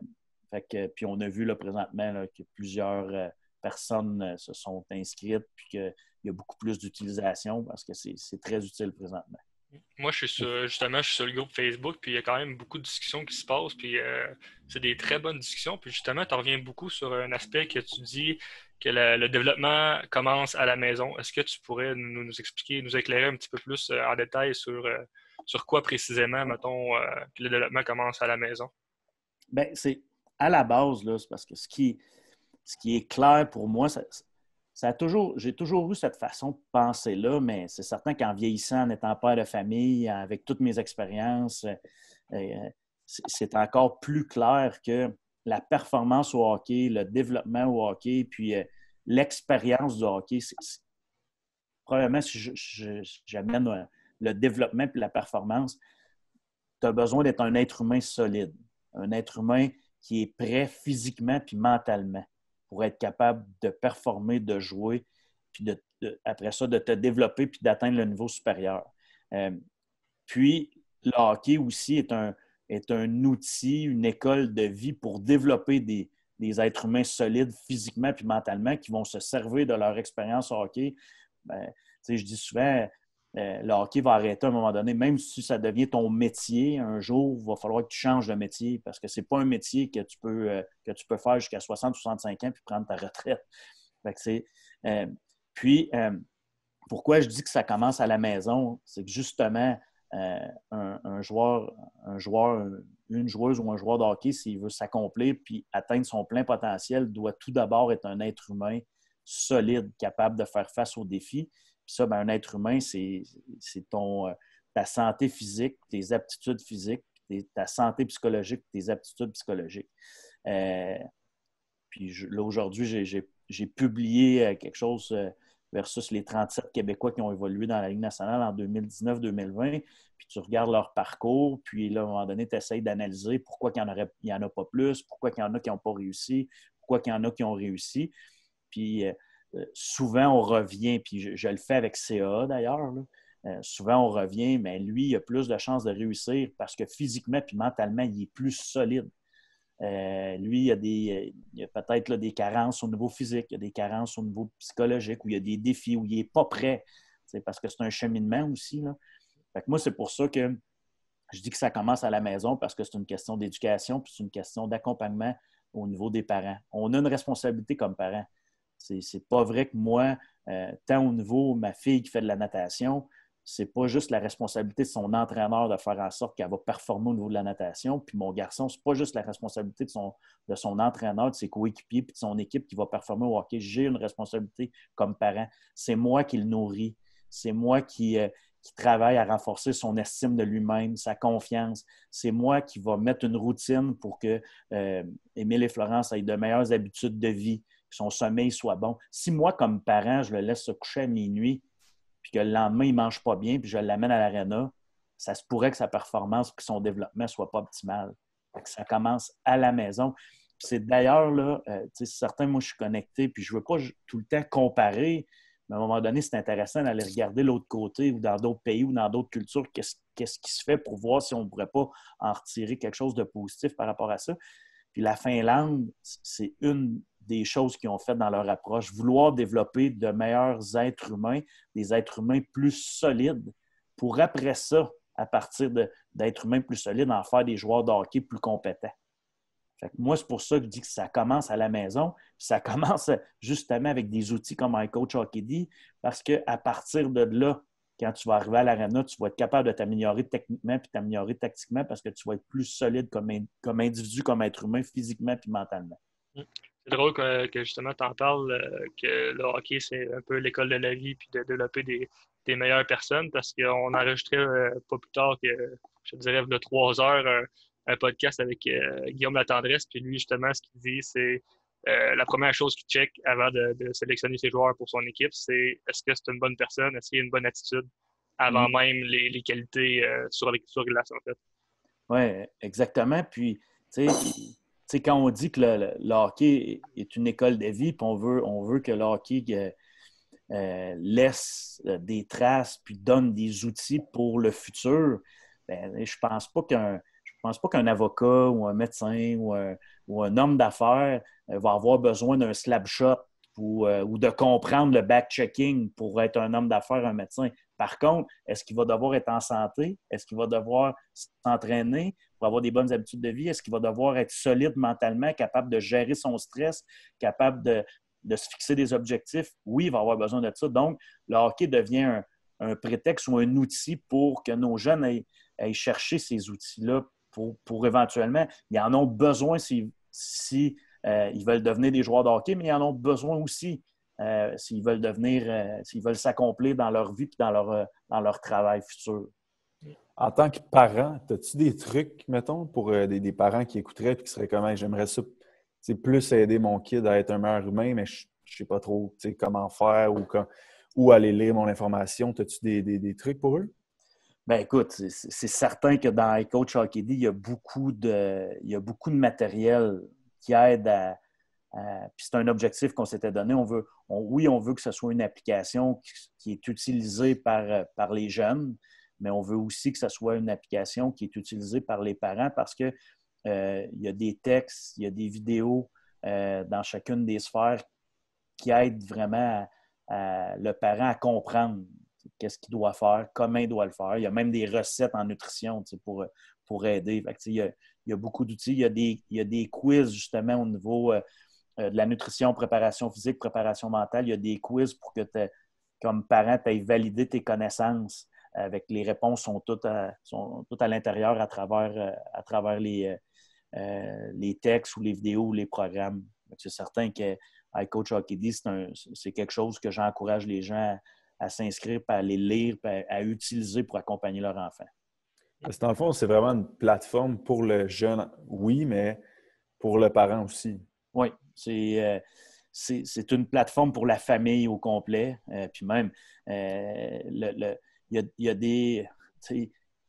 puis on a vu présentement que plusieurs euh, personnes se sont inscrites, puis qu'il y a beaucoup plus d'utilisation parce que c'est très utile présentement. Moi, je suis sur, justement, je sur le groupe Facebook, puis il y a quand même beaucoup de discussions qui se passent, puis euh, c'est des très bonnes discussions. Puis justement, tu reviens beaucoup sur un aspect que tu dis que le, développement commence à la maison. Est-ce que tu pourrais nous, expliquer, nous éclairer un petit peu plus euh, en détail sur, euh, sur quoi précisément, mettons, le développement commence à la maison? Bien, c'est à la base, là, parce que ce qui, ce qui est clair pour moi, ça, j'ai toujours eu cette façon de penser là, mais c'est certain qu'en vieillissant, en étant père de famille, avec toutes mes expériences, euh, euh, c'est encore plus clair que la performance au hockey, le développement au hockey, puis euh, l'expérience du hockey, probablement si j'amène le développement puis la performance, tu as besoin d'être un être humain solide, un être humain qui est prêt physiquement puis mentalement pour être capable de performer, de jouer, puis de, après ça, de te développer puis d'atteindre le niveau supérieur. Euh, puis, le hockey aussi est un, est un outil, une école de vie pour développer des, êtres humains solides physiquement puis mentalement qui vont se servir de leur expérience au hockey. Ben, je dis souvent, euh, le hockey va arrêter à un moment donné, même si ça devient ton métier, un jour, il va falloir que tu changes de métier parce que ce n'est pas un métier que tu peux, euh, faire jusqu'à 60-65 ans puis prendre ta retraite. Euh, puis, pourquoi je dis que ça commence à la maison? C'est que justement, un, joueur, un joueur, une joueuse ou un joueur de hockey, s'il veut s'accomplir puis atteindre son plein potentiel, doit tout d'abord être un être humain solide, capable de faire face aux défis ça, ben, un être humain, c'est ton euh, ta santé physique, tes aptitudes physiques, ta santé psychologique, tes aptitudes psychologiques. Euh, puis là, aujourd'hui, j'ai publié euh, quelque chose versus les 37 Québécois qui ont évolué dans la Ligue nationale en 2019-2020. Puis tu regardes leur parcours, puis là, à un moment donné, tu essaies d'analyser pourquoi il n'y en, en, a pas plus, pourquoi il y en a qui n'ont pas réussi, pourquoi il y en a qui ont réussi. Puis euh, souvent, on revient, puis je, le fais avec CA d'ailleurs. Euh, souvent, on revient, mais lui, il a plus de chances de réussir parce que physiquement et mentalement, il est plus solide. Euh, lui, il a, a peut-être des carences au niveau physique, il a des carences au niveau psychologique, où il y a des défis, où il n'est pas prêt. C'est parce que c'est un cheminement aussi. Là. moi, c'est pour ça que je dis que ça commence à la maison parce que c'est une question d'éducation, puis c'est une question d'accompagnement au niveau des parents. On a une responsabilité comme parents. C'est pas vrai que moi, euh, tant au niveau ma fille qui fait de la natation, n'est pas juste la responsabilité de son entraîneur de faire en sorte qu'elle va performer au niveau de la natation. Puis mon garçon, n'est pas juste la responsabilité de son, entraîneur, de ses coéquipiers, puis de son équipe qui va performer au hockey. J'ai une responsabilité comme parent. C'est moi qui le nourris. C'est moi qui, euh, travaille à renforcer son estime de lui-même, sa confiance. C'est moi qui va mettre une routine pour que euh, Émile et Florence aient de meilleures habitudes de vie son sommeil soit bon. Si moi, comme parent, je le laisse se coucher à minuit, puis que le lendemain, il ne mange pas bien, puis je l'amène à l'aréna, ça se pourrait que sa performance que son développement ne soit pas optimal. ça commence à la maison. C'est d'ailleurs, là, euh, certains, moi, je suis connecté, puis je ne veux pas tout le temps comparer, mais à un moment donné, c'est intéressant d'aller regarder l'autre côté ou dans d'autres pays ou dans d'autres cultures, qu'est-ce qui se fait pour voir si on ne pourrait pas en retirer quelque chose de positif par rapport à ça. Puis la Finlande, c'est une des choses qu'ils ont faites dans leur approche, vouloir développer de meilleurs êtres humains, des êtres humains plus solides, pour après ça, à partir d'êtres humains plus solides, en faire des joueurs de hockey plus compétents. moi, c'est pour ça que je dis que ça commence à la maison, ça commence justement avec des outils comme un coach hockey dit, parce qu'à partir de là, quand tu vas arriver à l'arena, tu vas être capable de t'améliorer techniquement puis t'améliorer tactiquement parce que tu vas être plus solide comme, comme individu, comme être humain, physiquement puis mentalement. Mm. C'est drôle que, justement tu en parles, euh, que le hockey, c'est un peu l'école de la vie, puis de développer des, meilleures personnes, parce qu'on enregistrait enregistré euh, pas plus tard que, je dirais, de trois heures, un, podcast avec euh, Guillaume Latendresse, puis lui, justement, ce qu'il dit, c'est la première chose qu'il check avant de, sélectionner ses joueurs pour son équipe, c'est est-ce que c'est une bonne personne, est-ce qu'il a une bonne attitude, avant mm. même les, qualités sur les sur en fait. Oui, exactement. Puis, tu sais, quand on dit que le, est une école de vie, puis on veut, on veut que le euh, euh, laisse euh, des traces, puis donne des outils pour le futur, ben, je pense pas je pense pas qu'un avocat ou un médecin ou un, ou un homme d'affaires va avoir besoin d'un slap shot ou, ou, de comprendre le back-checking pour être un homme d'affaires, un médecin. Par contre, est-ce qu'il va devoir être en santé? Est-ce qu'il va devoir s'entraîner? pour avoir des bonnes habitudes de vie? Est-ce qu'il va devoir être solide mentalement, capable de gérer son stress, capable de, se fixer des objectifs? Oui, il va avoir besoin de ça. Donc, le hockey devient un, prétexte ou un outil pour que nos jeunes aillent, chercher ces outils-là pour, éventuellement. Ils en ont besoin si, euh, ils veulent devenir des joueurs de hockey, mais ils en ont besoin aussi euh, s'ils veulent devenir, euh, s'ils veulent s'accomplir dans leur vie et dans leur, dans leur travail futur. En tant que parent, as-tu des trucs, mettons, pour euh, des, parents qui écouteraient et qui seraient comme j'aimerais ça plus aider mon kid à être un meilleur humain, mais je ne sais pas trop comment faire ou où aller lire mon information. As-tu des, trucs pour eux? Ben écoute, c'est certain que dans Coach Hockey il y a beaucoup de, il y a beaucoup de matériel qui aide à. puis c'est un objectif qu'on s'était donné. veut, oui, on veut que ce soit une application qui, est utilisée par euh, les jeunes, mais on veut aussi que ce soit une application qui est utilisée par les parents parce qu'il euh, y a des textes, il y a des vidéos euh, dans chacune des sphères qui aident vraiment le parent à comprendre qu'est-ce qu'il doit faire, comment il doit le faire. Il y a même des recettes en nutrition pour, aider. il, y a, beaucoup d'outils. Il, y a des, quiz justement au niveau euh, de la nutrition, préparation physique, préparation mentale. Il y a des quiz pour que, comme parent, tu aies validé tes connaissances avec les réponses sont toutes à, sont toutes à l'intérieur à travers, euh, à travers les, euh, euh, les textes ou les vidéos ou les programmes. C'est certain que iCoach Hockey c'est quelque chose que j'encourage les gens à, s'inscrire, à les lire, à, utiliser pour accompagner leur enfant. Parce c'est vraiment une plateforme pour le jeune, oui, mais pour le parent aussi. Oui, c'est. c'est une plateforme pour la famille au complet. puis même, le, il y a des.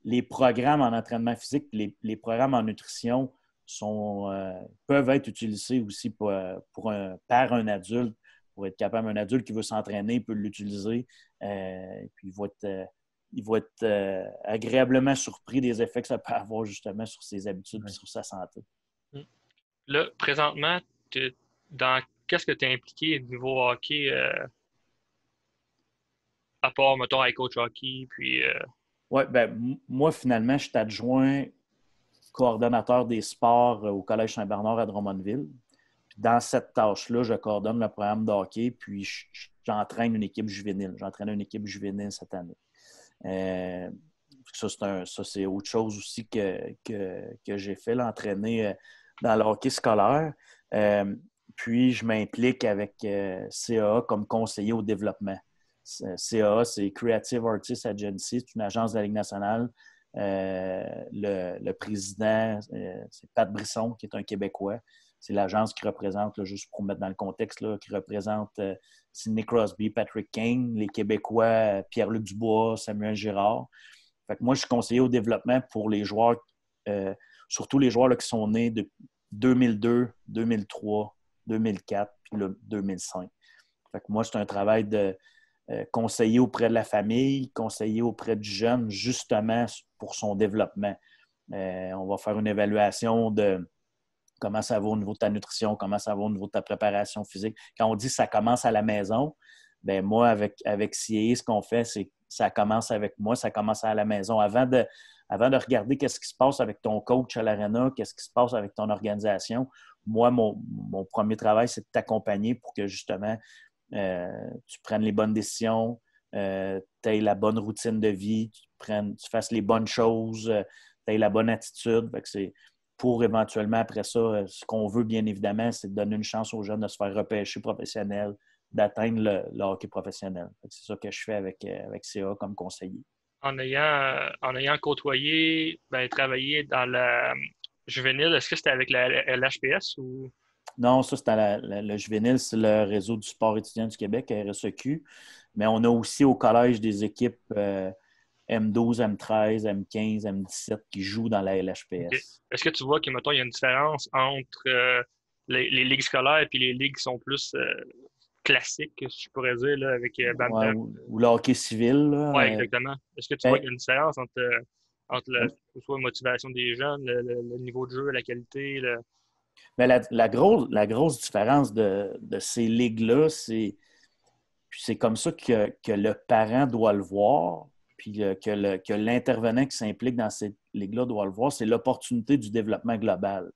Les programmes en entraînement physique, les, programmes en nutrition sont, euh, peuvent être utilisés aussi pour, euh, par un adulte, pour être capable. Un adulte qui veut s'entraîner peut l'utiliser. Euh, puis il va être, il va être agréablement surpris des effets que ça peut avoir justement sur ses habitudes et sur sa santé. Là, présentement, dans qu'est-ce que tu es impliqué au niveau hockey à part, mettons, avec Coach Hockey, puis... Euh, oui, ben moi, finalement, je suis adjoint coordonnateur des sports euh, au Collège Saint-Bernard à Drummondville. dans cette tâche-là, je coordonne le programme de hockey, puis j'entraîne une équipe juvénile. J'entraîne une équipe juvénile cette année. Euh, ça, c'est autre chose aussi que, que, j'ai fait, l'entraîner dans le hockey scolaire. puis, je m'implique avec CA comme conseiller au développement. CAA, c'est Creative Artists Agency, c'est une agence de la Ligue nationale. Euh, le, président, euh, c'est Pat Brisson, qui est un Québécois. C'est l'agence qui représente, juste pour mettre dans le contexte, qui représente euh, Sidney Crosby, Patrick King, les Québécois Pierre-Luc Dubois, Samuel Girard. Fait que moi, je suis conseiller au développement pour les joueurs, surtout les joueurs qui sont nés de 2002, 2003, 2004, puis le 2005. Fait que moi, c'est un travail de, euh, conseiller auprès de la famille, conseiller auprès du jeune, justement pour son développement. Euh, on va faire une évaluation de comment ça va au niveau de ta nutrition, comment ça va au niveau de ta préparation physique. Quand on dit ça commence à la maison, ben moi, avec, avec CIE, ce qu'on fait, c'est ça commence avec moi, ça commence à la maison. Avant de, avant de regarder qu'est-ce qui se passe avec ton coach à l'arena, qu'est-ce qui se passe avec ton organisation, moi, mon, mon premier travail, c'est de t'accompagner pour que justement euh, tu prennes les bonnes décisions, euh, tu aies la bonne routine de vie, tu, fasses les bonnes choses, euh, tu aies la bonne attitude. c'est pour éventuellement, après ça, ce qu'on veut, bien évidemment, c'est de donner une chance aux jeunes de se faire repêcher professionnel, d'atteindre leur qui hockey professionnel. C'est ça que je fais avec, avec CA comme conseiller. En ayant, en ayant côtoyé, ben, travaillé dans la juvénile, est-ce que c'était avec la LHPS ou? Non, ça, c'est le juvénile, c'est le réseau du sport étudiant du Québec, RSEQ. Mais on a aussi au collège des équipes M12, M13, M15, M17 qui jouent dans la LHPS. Est-ce que tu vois qu'il y a une différence entre euh, les, ligues scolaires et les ligues qui sont plus euh, classiques, si je pourrais dire, là, avec euh, ouais, ou, ou, le hockey civil. Oui, exactement. Est-ce que tu vois qu'il y a une différence entre, la, hein? motivation des jeunes, le, le niveau de jeu, la qualité, le, mais la, grosse, différence de, ces ligues-là, c'est c'est comme ça que, le parent doit le voir, puis euh, que l'intervenant qui s'implique dans ces ligues-là doit le voir, c'est l'opportunité du développement global.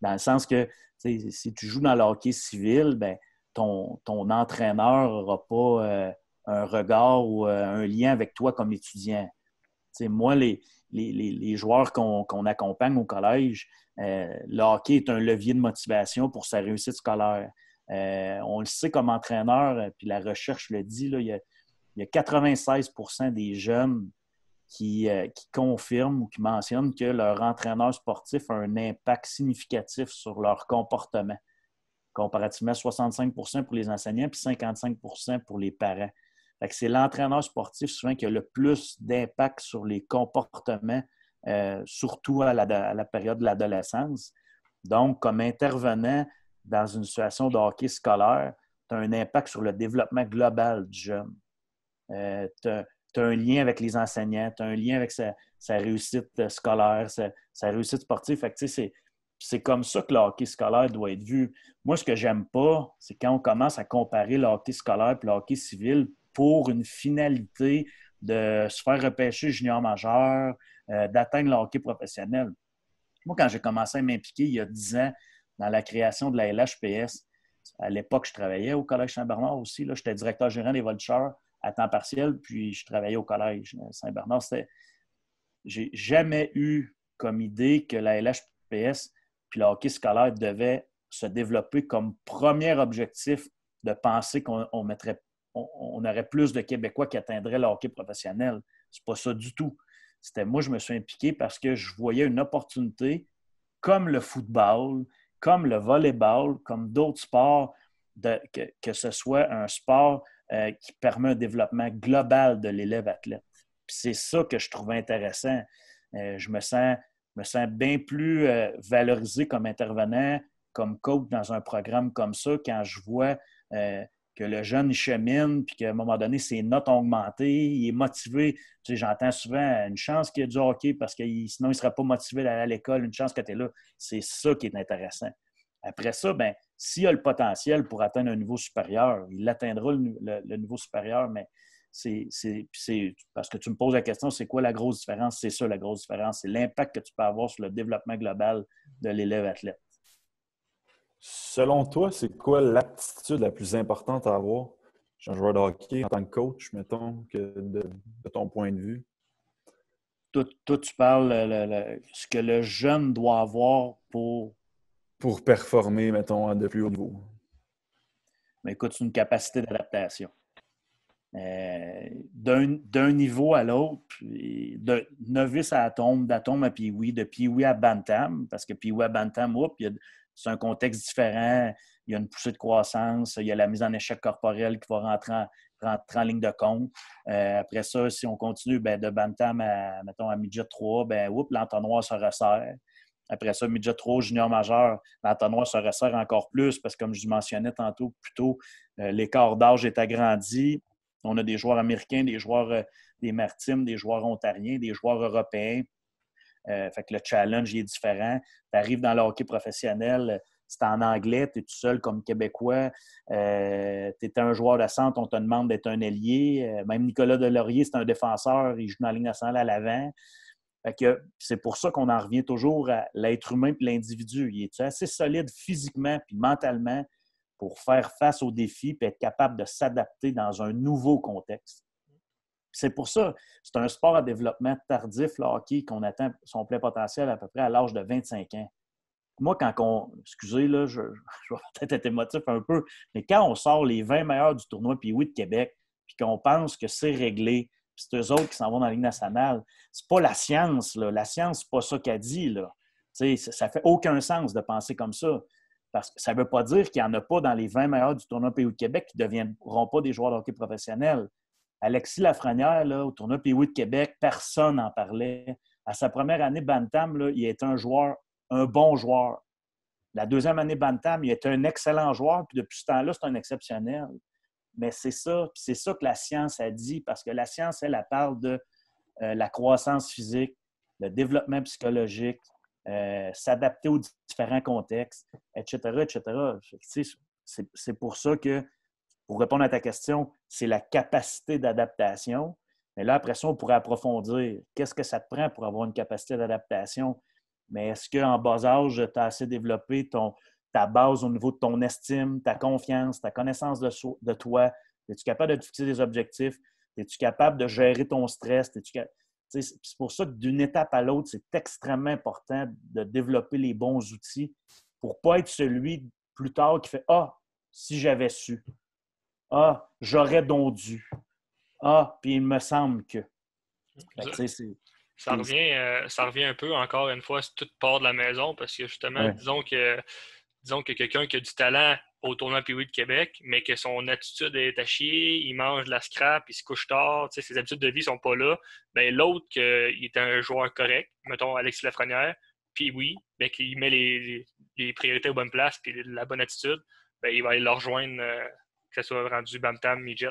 Dans le sens que si tu joues dans le hockey civil, ben, ton, entraîneur n'aura pas euh, un regard ou euh, un lien avec toi comme étudiant. moi, les, les, joueurs qu'on accompagne au collège, euh, le hockey est un levier de motivation pour sa réussite scolaire. Euh, on le sait comme entraîneur, euh, puis la recherche le dit, il, y a, 96 des jeunes euh, qui, confirment ou qui mentionnent que leur entraîneur sportif a un impact significatif sur leur comportement, comparativement 65 pour les enseignants puis 55 pour les parents c'est l'entraîneur sportif souvent qui a le plus d'impact sur les comportements, euh, surtout à la, période de l'adolescence. Donc, comme intervenant dans une situation de hockey scolaire, tu as un impact sur le développement global du jeune. Euh, tu as, un lien avec les enseignants, tu as un lien avec sa, réussite scolaire, sa, réussite sportive. c'est, comme ça que le hockey scolaire doit être vu. Moi, ce que j'aime pas, c'est quand on commence à comparer le scolaire et le hockey civil pour une finalité de se faire repêcher junior majeur, euh, d'atteindre le hockey professionnel. Moi, quand j'ai commencé à m'impliquer il y a 10 ans dans la création de la LHPS, à l'époque, je travaillais au Collège Saint-Bernard aussi. J'étais directeur gérant des Vulture à temps partiel, puis je travaillais au Collège Saint-Bernard. J'ai jamais eu comme idée que la LHPS puis le hockey scolaire devait se développer comme premier objectif de penser qu'on mettrait on, aurait plus de Québécois qui atteindraient le hockey professionnel. C'est pas ça du tout. C'était moi, je me suis impliqué parce que je voyais une opportunité comme le football, comme le volleyball, comme d'autres sports, que, ce soit un sport euh, qui permet un développement global de l'élève athlète. c'est ça que je trouve intéressant. Euh, je me sens, me sens bien plus euh, valorisé comme intervenant, comme coach dans un programme comme ça quand je vois que le jeune chemine, puis qu'à un moment donné, ses notes ont augmenté, il est motivé. Tu sais, j'entends souvent une chance qu'il y ait du hockey parce que sinon, il ne serait pas motivé d'aller à l'école, une chance que tu es là. C'est ça qui est intéressant. Après ça, ben, s'il a le potentiel pour atteindre un niveau supérieur, il atteindra le, niveau supérieur, mais c'est parce que tu me poses la question, c'est quoi la grosse différence? C'est ça la grosse différence, c'est l'impact que tu peux avoir sur le développement global de l'élève athlète. Selon toi, c'est quoi l'aptitude la plus importante à avoir? joueur de hockey en tant que coach, mettons, de, ton point de vue. Toi, tu parles ce que le jeune doit avoir pour... Pour performer, mettons, de plus haut niveau. Mais écoute, c'est une capacité d'adaptation. Euh, d'un niveau à l'autre, de novice à Atom, d'atome à oui, de oui à Bantam, parce que oui à Bantam, oups, il y a c'est un contexte différent. Il y a une poussée de croissance, il y a la mise en échec corporelle qui va rentrer en, ligne de compte. Euh, après ça, si on continue ben, de Bantam à, mettons, à Midget 3, ben, l'entonnoir se resserre. Après ça, midget 3, junior majeur, l'entonnoir se resserre encore plus parce que, comme je mentionnais tantôt plutôt euh, l'écart d'âge est agrandi. On a des joueurs américains, des joueurs euh, des maritimes, des joueurs ontariens, des joueurs européens. Euh, fait que le challenge est différent. Tu arrives dans le hockey professionnel, c'est en anglais, tu es tout seul comme Québécois, euh, tu es un joueur de centre, on te demande d'être un ailier. Euh, même Nicolas Delaurier, c'est un défenseur, il joue dans la Ligue nationale à l'avant. C'est pour ça qu'on en revient toujours à l'être humain et l'individu. Il est assez solide physiquement et mentalement pour faire face aux défis et être capable de s'adapter dans un nouveau contexte. C'est pour ça, c'est un sport à développement tardif, le hockey, qu'on atteint son plein potentiel à peu près à l'âge de 25 ans. Moi, quand on. Excusez, là, je, vais peut-être être émotif un peu, mais quand on sort les 20 meilleurs du tournoi puis de Québec, puis qu'on pense que c'est réglé, puis c'est eux autres qui s'en vont dans la Ligue nationale, c'est pas la science, La science, c'est pas ça qu'a dit, là. ne ça fait aucun sens de penser comme ça. Parce que ça ne veut pas dire qu'il n'y en a pas dans les 20 meilleurs du tournoi PU de Québec qui ne deviendront pas des joueurs de hockey professionnels. Alexis Lafrenière, au tournoi Pays-Bas de Québec, personne n'en parlait. À sa première année Bantam, il est un joueur, un bon joueur. La deuxième année Bantam, il est un excellent joueur, puis depuis ce temps-là, c'est un exceptionnel. Mais c'est ça, c'est ça que la science a dit, parce que la science, elle, elle parle de euh, la croissance physique, le développement psychologique, euh, s'adapter aux différents contextes, etc. C'est pour ça que pour répondre à ta question, c'est la capacité d'adaptation. Mais là, après ça, on pourrait approfondir. Qu'est-ce que ça te prend pour avoir une capacité d'adaptation? Mais est-ce qu'en bas âge, tu as assez développé ta base au niveau de ton estime, ta confiance, ta connaissance de, de toi? Es-tu capable de fixer des objectifs? Es-tu capable de gérer ton stress? C'est pour ça que d'une étape à l'autre, c'est extrêmement important de développer les bons outils pour ne pas être celui plus tard qui fait Ah, si j'avais su. Ah, j'aurais donc dû. Ah, puis il me semble que. ça revient, euh, ça revient un peu, encore une fois, c'est toute part de la maison, parce que justement, disons que disons que quelqu'un qui a du talent au tournoi puis de Québec, mais que son attitude est à chier, il mange de la scrap, il se couche tard, ses habitudes de vie sont pas là. Ben, l'autre, qui est un joueur correct, mettons Alexis Lafrenière, puis oui, ben, qu'il met les, priorités aux bonnes places, puis la bonne attitude, ben, il va aller le rejoindre euh, que ce soit rendu bantam, midget.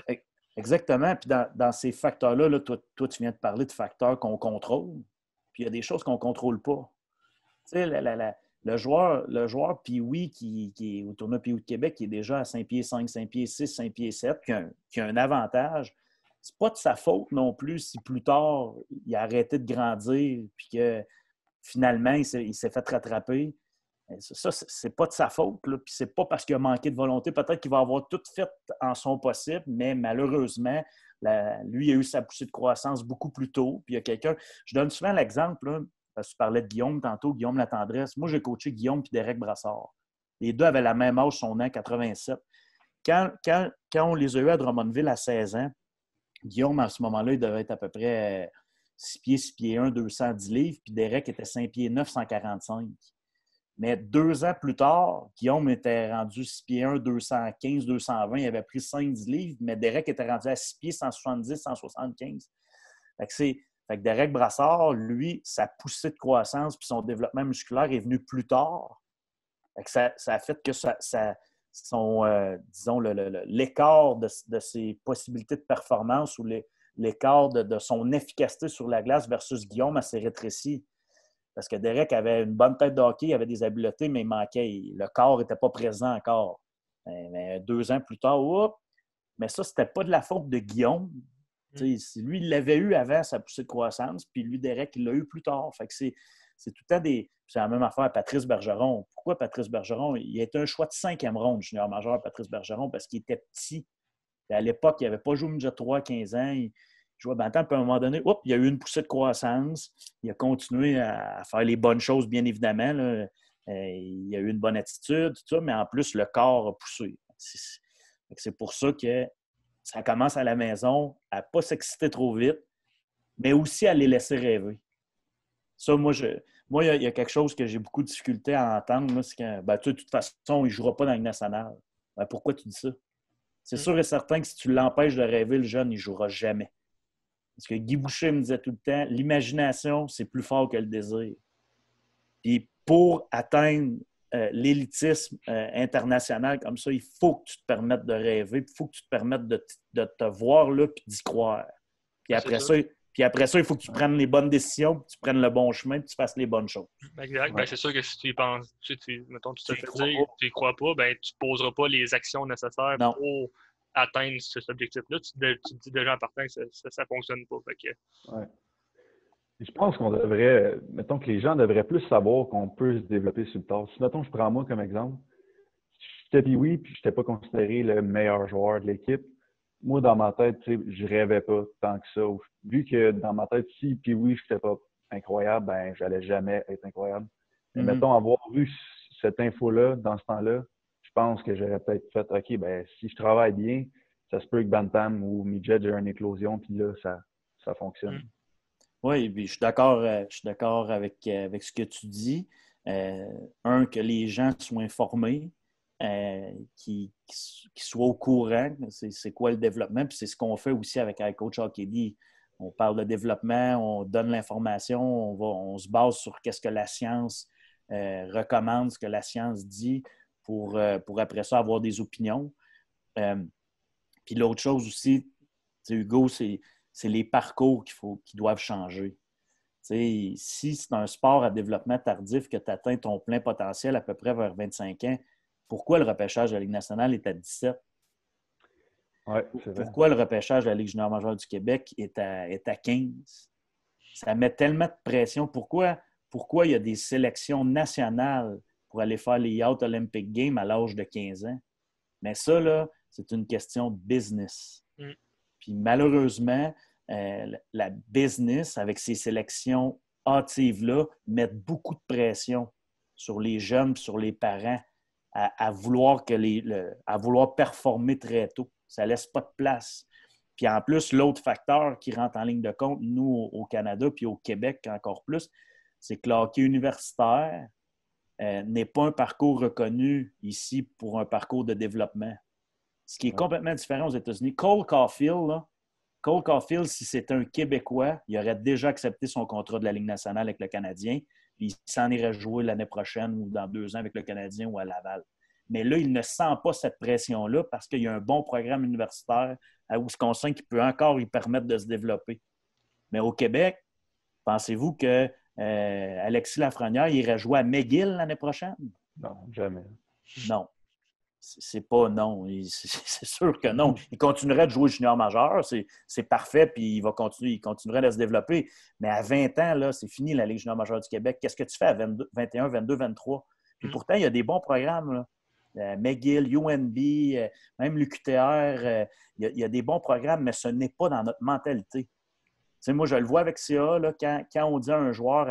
Exactement. Puis dans, ces facteurs-là, toi, tu viens de parler de facteurs qu'on contrôle. Puis il y a des choses qu'on ne contrôle pas. Tu sais, le joueur, le joueur qui, qui est au tournoi Pioui de Québec, qui est déjà à 5 pieds 5, 5 pieds 6, 5 pieds 7, qui a un, qui a un avantage, c'est pas de sa faute non plus si plus tard il a arrêté de grandir puis que finalement il s'est fait rattraper. Ça, c'est pas de sa faute, puis c'est pas parce qu'il a manqué de volonté. Peut-être qu'il va avoir tout fait en son possible, mais malheureusement, lui a eu sa poussée de croissance beaucoup plus tôt. Puis il y a quelqu'un. Je donne souvent l'exemple, parce que tu parlais de Guillaume tantôt, Guillaume la tendresse. Moi, j'ai coaché Guillaume et Derek Brassard. Les deux avaient la même âge, son an, 87. Quand, quand on les a eus à Drummondville à 16 ans, Guillaume, à ce moment-là, il devait être à peu près 6 pieds, 6 pieds 1, 210 livres, puis Derek était 5 pieds 9, 145. Mais deux ans plus tard, Guillaume était rendu 6 pieds 1, 215, 220. Il avait pris 5-10 livres, mais Derek était rendu à 6 pieds 170, 175. fait que Derek Brassard, lui, sa poussée de croissance puis son développement musculaire est venu plus tard. ça, a fait que euh, disons, l'écart de, ses possibilités de performance ou l'écart de, de son efficacité sur la glace versus Guillaume s'est rétréci. Parce que Derek avait une bonne tête de il avait des habiletés, mais il manquait. Le corps n'était pas présent encore. Ben, mais deux ans plus tard, oh, mais ça, c'était pas de la faute de Guillaume. Mm. lui, il l'avait eu avant sa poussée de croissance, puis lui, Derek, il l'a eu plus tard. Fait c'est, tout le des. C'est la même affaire à Patrice Bergeron. Pourquoi Patrice Bergeron? Il était un choix de cinquième ronde, junior majeur, Patrice Bergeron, parce qu'il était petit. À l'époque, il n'avait pas joué au trois 3 15 ans je à un moment donné, il y a eu une poussée de croissance. Il a continué à faire les bonnes choses, bien évidemment. Euh, il y a eu une bonne attitude, mais en plus, le corps a poussé. C'est pour ça que ça commence à la maison à ne pas s'exciter trop vite, mais aussi à les laisser rêver. Ça, moi, moi, il y, a quelque chose que j'ai beaucoup de difficulté à entendre, c'est que, ben, de toute façon, il ne jouera pas dans le national. Ben, pourquoi tu dis ça? C'est mm. sûr et certain que si tu l'empêches de rêver, le jeune, il ne jouera jamais. Parce que Guy Boucher me disait tout le temps, l'imagination, c'est plus fort que le désir. Et pour atteindre euh, l'élitisme euh, international comme ça, il faut que tu te permettes de rêver, il faut que tu te permettes de, te voir là puis d'y croire. Puis après ça, Puis après ça, il faut que tu prennes les bonnes décisions, que tu prennes le bon chemin, que tu fasses les bonnes choses. Exact. Ben, c'est sûr que si tu y penses, tu, tu mettons, tu te fais tu y crois pas, ben, tu ne poseras pas les actions nécessaires pour atteindre cet objectif-là, tu, te dis déjà en partant que ça ne fonctionne pas. Je pense qu'on devrait, mettons que les gens devraient plus savoir qu'on peut se développer sur le tard. Si, mettons, je prends moi comme exemple, j'étais dit oui, puis je n'étais pas considéré le meilleur joueur de l'équipe. Moi, dans ma tête, je rêvais pas tant que ça. Vu que dans ma tête, si puis oui, je n'étais pas incroyable, ben j'allais jamais être incroyable. Mais mm-hmm. mettons, avoir eu cette info-là dans ce temps-là, je pense que j'aurais peut-être fait, OK, ben, si je travaille bien, ça se peut que Bantam ou Midget j'ai une éclosion, puis là, ça, fonctionne. Mm. Oui, je suis d'accord, euh, je suis d'accord avec, euh, avec ce que tu dis. Euh, un, que les gens soient informés, qu'ils soient au courant, c'est quoi le développement, puis c'est ce qu'on fait aussi avec iCoach Hockey On parle de développement, on donne l'information, on, se base sur ce que la science recommande, ce que la science dit. Euh, pour, après ça avoir des opinions. Euh, puis l'autre chose aussi, Hugo, c'est les parcours qui doivent changer. si c'est un sport à développement tardif que tu atteins ton plein potentiel à peu près vers 25 ans, pourquoi le repêchage de la Ligue nationale est à 17? pourquoi le repêchage de la Ligue junior majeure du Québec est à, 15? Ça met tellement de pression. Pourquoi, pourquoi il y a des sélections nationales pour aller faire les Yacht Olympic Games à l'âge de 15 ans. Mais ça, là, c'est une question de business. Mm. Puis malheureusement, euh, la business, avec ces sélections hâtives-là, met beaucoup de pression sur les jeunes, sur les parents, à, vouloir que les, à vouloir performer très tôt. Ça ne laisse pas de place. Puis en plus, l'autre facteur qui rentre en ligne de compte, nous, au Canada, puis au Québec encore plus, c'est que l'hockey universitaire euh, n'est pas un parcours reconnu ici pour un parcours de développement. Ce qui est complètement différent aux États-Unis. Cole Caulfield, Cole Caulfield, si c'était un Québécois, il aurait déjà accepté son contrat de la Ligue nationale avec le Canadien, il s'en irait jouer l'année prochaine ou dans deux ans avec le Canadien ou à Laval. Mais là, il ne sent pas cette pression-là parce qu'il y a un bon programme universitaire à Wisconsin qui peut encore lui permettre de se développer. Mais au Québec, pensez-vous que euh, Alexis Lafrenière irait jouer à McGill l'année prochaine? Non, jamais. Non. C'est pas non. C'est sûr que non. Il continuerait de jouer junior majeur, c'est parfait, puis il va continuer, il continuerait de se développer. Mais à 20 ans, c'est fini la Ligue junior majeure du Québec. Qu'est-ce que tu fais à 21, 22, 23? Puis hmm. pourtant, il y a des bons programmes. Euh, McGill, UNB, euh, même l'UQTR, il y, a des bons programmes, mais ce n'est pas dans notre mentalité moi, je le vois avec CA, quand, on dit à un joueur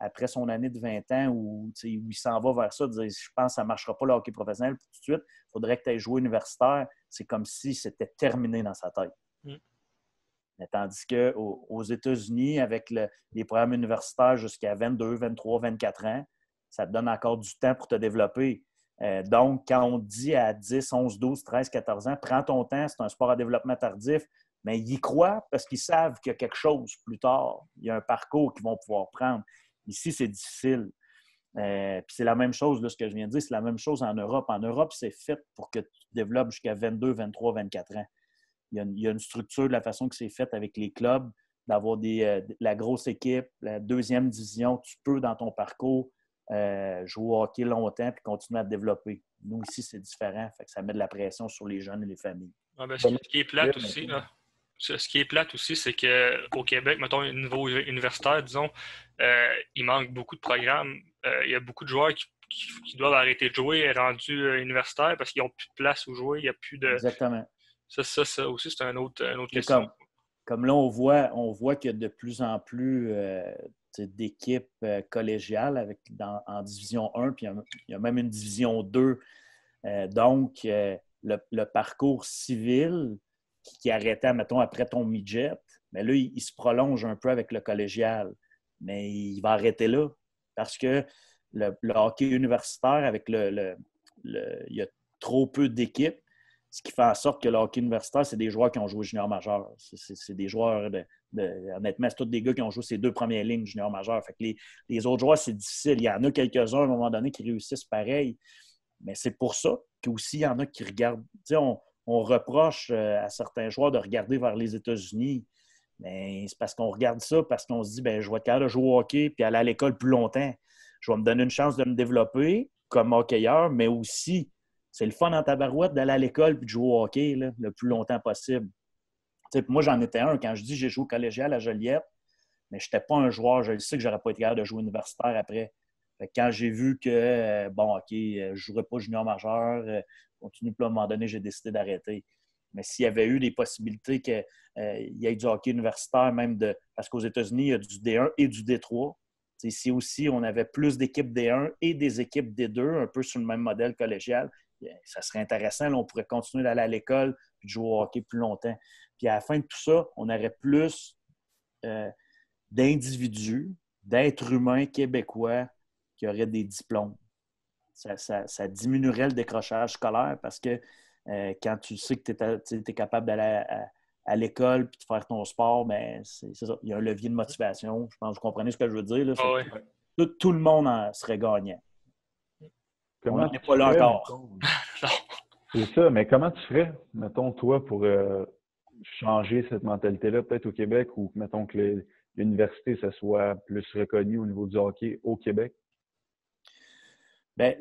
après son année de 20 ans où, il s'en va vers ça, dire je pense que ça ne marchera pas le hockey professionnel tout de suite, il faudrait que tu aies joué universitaire, c'est comme si c'était terminé dans sa tête. Mm. Mais tandis qu'aux aux, États-Unis, avec les programmes universitaires jusqu'à 22, 23, 24 ans, ça te donne encore du temps pour te développer. Euh, donc, quand on dit à 10, 11, 12, 13, 14 ans, prends ton temps, c'est un sport à développement tardif, mais ils y croient parce qu'ils savent qu'il y a quelque chose plus tard. Il y a un parcours qu'ils vont pouvoir prendre. Ici, c'est difficile. Euh, puis c'est la même chose, là, ce que je viens de dire, c'est la même chose en Europe. En Europe, c'est fait pour que tu développes jusqu'à 22, 23, 24 ans. Il y, a une, structure de la façon que c'est fait avec les clubs, d'avoir euh, la grosse équipe, la deuxième division. Tu peux, dans ton parcours, euh, jouer au hockey longtemps puis continuer à te développer. Nous, ici, c'est différent. ça met de la pression sur les jeunes et les familles. Ah, ben, ben ce qui est plate ben, aussi, ben, là ce qui est plate aussi, c'est qu'au Québec, mettons, au niveau universitaire, disons, euh, il manque beaucoup de programmes. Euh, il y a beaucoup de joueurs qui, doivent arrêter de jouer et rendus euh, universitaire parce qu'ils n'ont plus de place où jouer. Il n'y a plus de. Exactement. Ça, ça, aussi, c'est un autre, une autre question. Comme, là, on voit, on voit qu'il y a de plus en plus d'équipes collégiales avec, en division 1, puis il y, a même une division 2. donc, le, parcours civil qui, arrêtait, mettons, après ton midget, mais là, il, se prolonge un peu avec le collégial. Mais il va arrêter là parce que le, hockey universitaire, avec le, il y a trop peu d'équipes, ce qui fait en sorte que le hockey universitaire, c'est des joueurs qui ont joué junior majeur. C'est des joueurs, de, honnêtement, c'est tous des gars qui ont joué ces deux premières lignes junior majeur. Fait que les, autres joueurs, c'est difficile. Il y en a quelques-uns à un moment donné qui réussissent pareil. Mais c'est pour ça qu'aussi, il y en a qui regardent. On, on reproche euh, à certains joueurs de regarder vers les États-Unis. Mais c'est parce qu'on regarde ça, parce qu'on se dit, ben, je vais être capable de jouer au hockey puis aller à l'école plus longtemps. Je vais me donner une chance de me développer comme hockeyeur, mais aussi, c'est le fun en tabarouette d'aller à l'école puis de jouer au hockey le plus longtemps possible. moi, j'en étais un. Quand je dis j'ai joué au collégial à Joliette, mais je n'étais pas un joueur. Je le sais que j'aurais pas été capable de jouer universitaire après. quand j'ai vu que, euh, bon, OK, euh, je ne jouerais pas junior majeur, continue. à un moment donné, j'ai décidé d'arrêter. Mais s'il y avait eu des possibilités qu'il euh, y ait du hockey universitaire, même de. Parce qu'aux États-Unis, il y a du D1 et du D3. si ici aussi, on avait plus d'équipes D1 et des équipes D2, un peu sur le même modèle collégial. Ça serait intéressant. on pourrait continuer d'aller à l'école et de jouer au hockey plus longtemps. Puis à la fin de tout ça, on aurait plus euh, d'individus, d'êtres humains québécois qui auraient des diplômes ça, diminuerait le décrochage scolaire parce que euh, quand tu sais que tu es, capable d'aller à, l'école et de faire ton sport, ben, c'est ça. Il y a un levier de motivation. Je pense que vous comprenez ce que je veux dire. Ah tout, le monde en serait gagnant. Comment On n'est pas là encore. c'est ça, mais comment tu ferais, mettons, toi, pour euh, changer cette mentalité-là, peut-être au Québec, ou mettons que l'université, ça soit plus reconnu au niveau du hockey au Québec? Bien,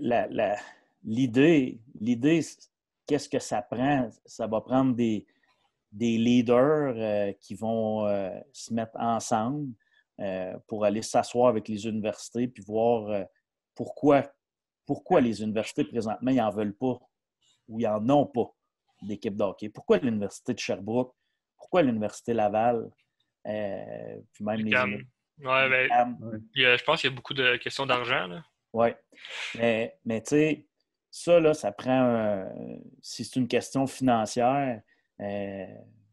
l'idée, l'idée, qu'est-ce que ça prend? Ça va prendre des, leaders euh, qui vont euh, se mettre ensemble euh, pour aller s'asseoir avec les universités puis voir pourquoi, les universités présentement n'en veulent pas ou ils n'en ont pas d'équipe d'hockey. Pourquoi l'Université de Sherbrooke? Pourquoi l'Université Laval? puis même les. Ouais, ben, je pense qu'il y a beaucoup de questions d'argent. Là. Oui. Mais, mais tu sais, ça, là, ça prend. Un... Si c'est une question financière, euh,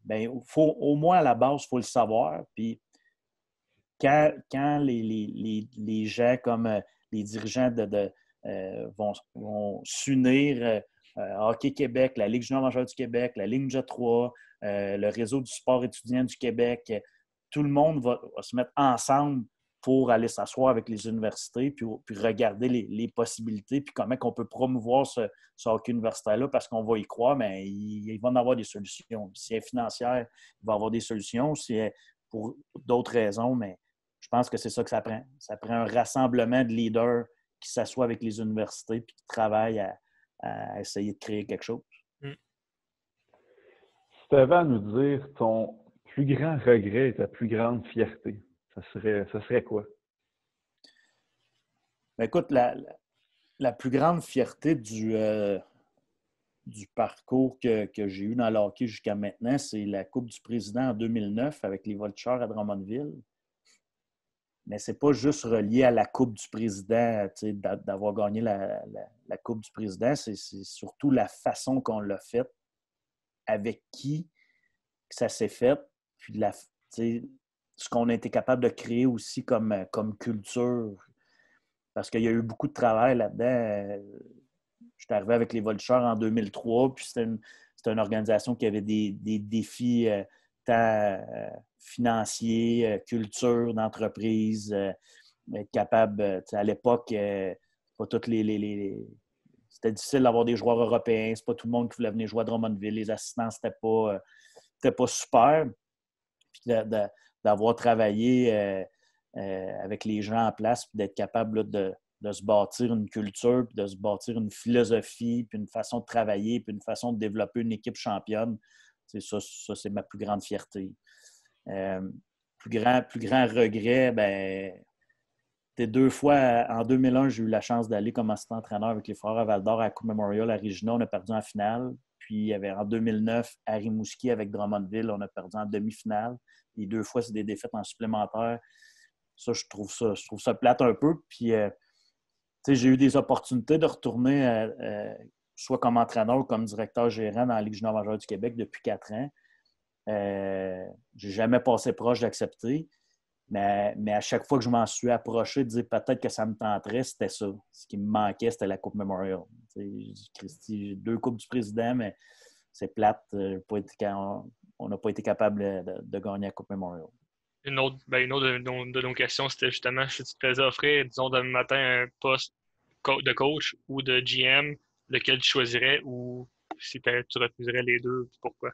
ben, faut, au moins à la base, il faut le savoir. Puis quand, les, les, les, gens comme euh, les dirigeants de, euh, vont, s'unir, euh, Hockey Québec, la Ligue junior majeure du Québec, la Ligue J 3, le réseau du sport étudiant du Québec, tout le monde va se mettre ensemble pour aller s'asseoir avec les universités, puis, regarder les, possibilités, puis comment on peut promouvoir ce, ce hockey universitaire-là, parce qu'on va y croire, mais il, vont va en avoir des solutions. Si c'est est financière, il va avoir des solutions, si elle, pour d'autres raisons, mais je pense que c'est ça que ça prend. Ça prend un rassemblement de leaders qui s'assoient avec les universités, puis qui travaillent à, essayer de créer quelque chose. Mm. tu à nous dire ton plus grand regret et ta plus grande fierté, ça serait, ça serait quoi? Ben, écoute, la, plus grande fierté du, euh, du parcours que, j'ai eu dans l'hockey jusqu'à maintenant, c'est la Coupe du Président en 2009 avec les Vultureurs à Drummondville. Mais ce n'est pas juste relié à la Coupe du Président, d'avoir gagné la, la, Coupe du Président, c'est surtout la façon qu'on l'a faite, avec qui que ça s'est fait, puis la, ce qu'on a été capable de créer aussi comme, euh, comme culture. Parce qu'il y a eu beaucoup de travail là-dedans. Euh, j'étais arrivé avec les Volcheurs en 2003, puis c'était une, organisation qui avait des, défis euh, tant financiers, culture d'entreprise, être capable, à l'époque, toutes les, c'était difficile d'avoir des joueurs européens. C'est pas tout le monde qui voulait venir jouer à Drummondville. Les assistants, c'était pas, pas super d'avoir travaillé euh, euh, avec les gens en place, puis d'être capable de, se bâtir une culture, puis de se bâtir une philosophie, puis une façon de travailler, puis une façon de développer une équipe championne. C'est ça, c'est ma plus grande fierté. Euh, plus, grand, plus grand regret, ben, deux fois, en 2001, j'ai eu la chance d'aller comme assistant entraîneur avec les frères à à Coup Memorial à Regina. On a perdu en finale. Puis il y avait en 2009, Harry Mouski avec Drummondville, on a perdu en demi-finale et deux fois, c'est des défaites en supplémentaire. Ça, je trouve ça, je trouve ça plate un peu. Puis, euh, j'ai eu des opportunités de retourner, euh, euh, soit comme entraîneur ou comme directeur gérant dans la Ligue junior majeure du Québec depuis quatre ans. Je j'ai jamais passé proche d'accepter. Mais, à chaque fois que je m'en suis approché, de dire peut-être que ça me tenterait, c'était ça. Ce qui me manquait, c'était la Coupe Memorial. j'ai deux Coupes du Président, mais c'est plate euh, on n'a pas été capable de, gagner la Coupe Memorial. Une autre, ben, de, nos questions, c'était justement si tu te faisais offrir, disons, demain matin, un poste de coach ou de GM, lequel tu choisirais ou si tu refuserais les deux, pourquoi?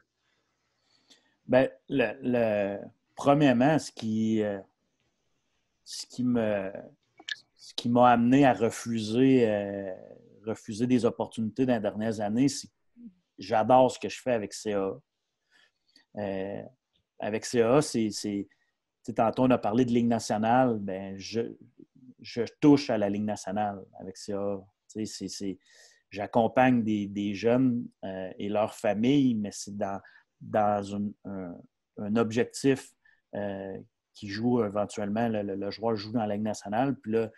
Ben, le, premièrement, euh, ce qui, me ce qui m'a amené à refuser, euh, refuser des opportunités dans les dernières années, c'est J'adore ce que je fais avec CA. Euh, avec CA, c'est. Tantôt, on a parlé de Ligue nationale. Ben, je, touche à la Ligue nationale avec CA. J'accompagne des, jeunes euh, et leurs familles, mais c'est dans, un, objectif euh, qui joue éventuellement. Le, le, joueur joue dans la Ligue nationale. Puis là,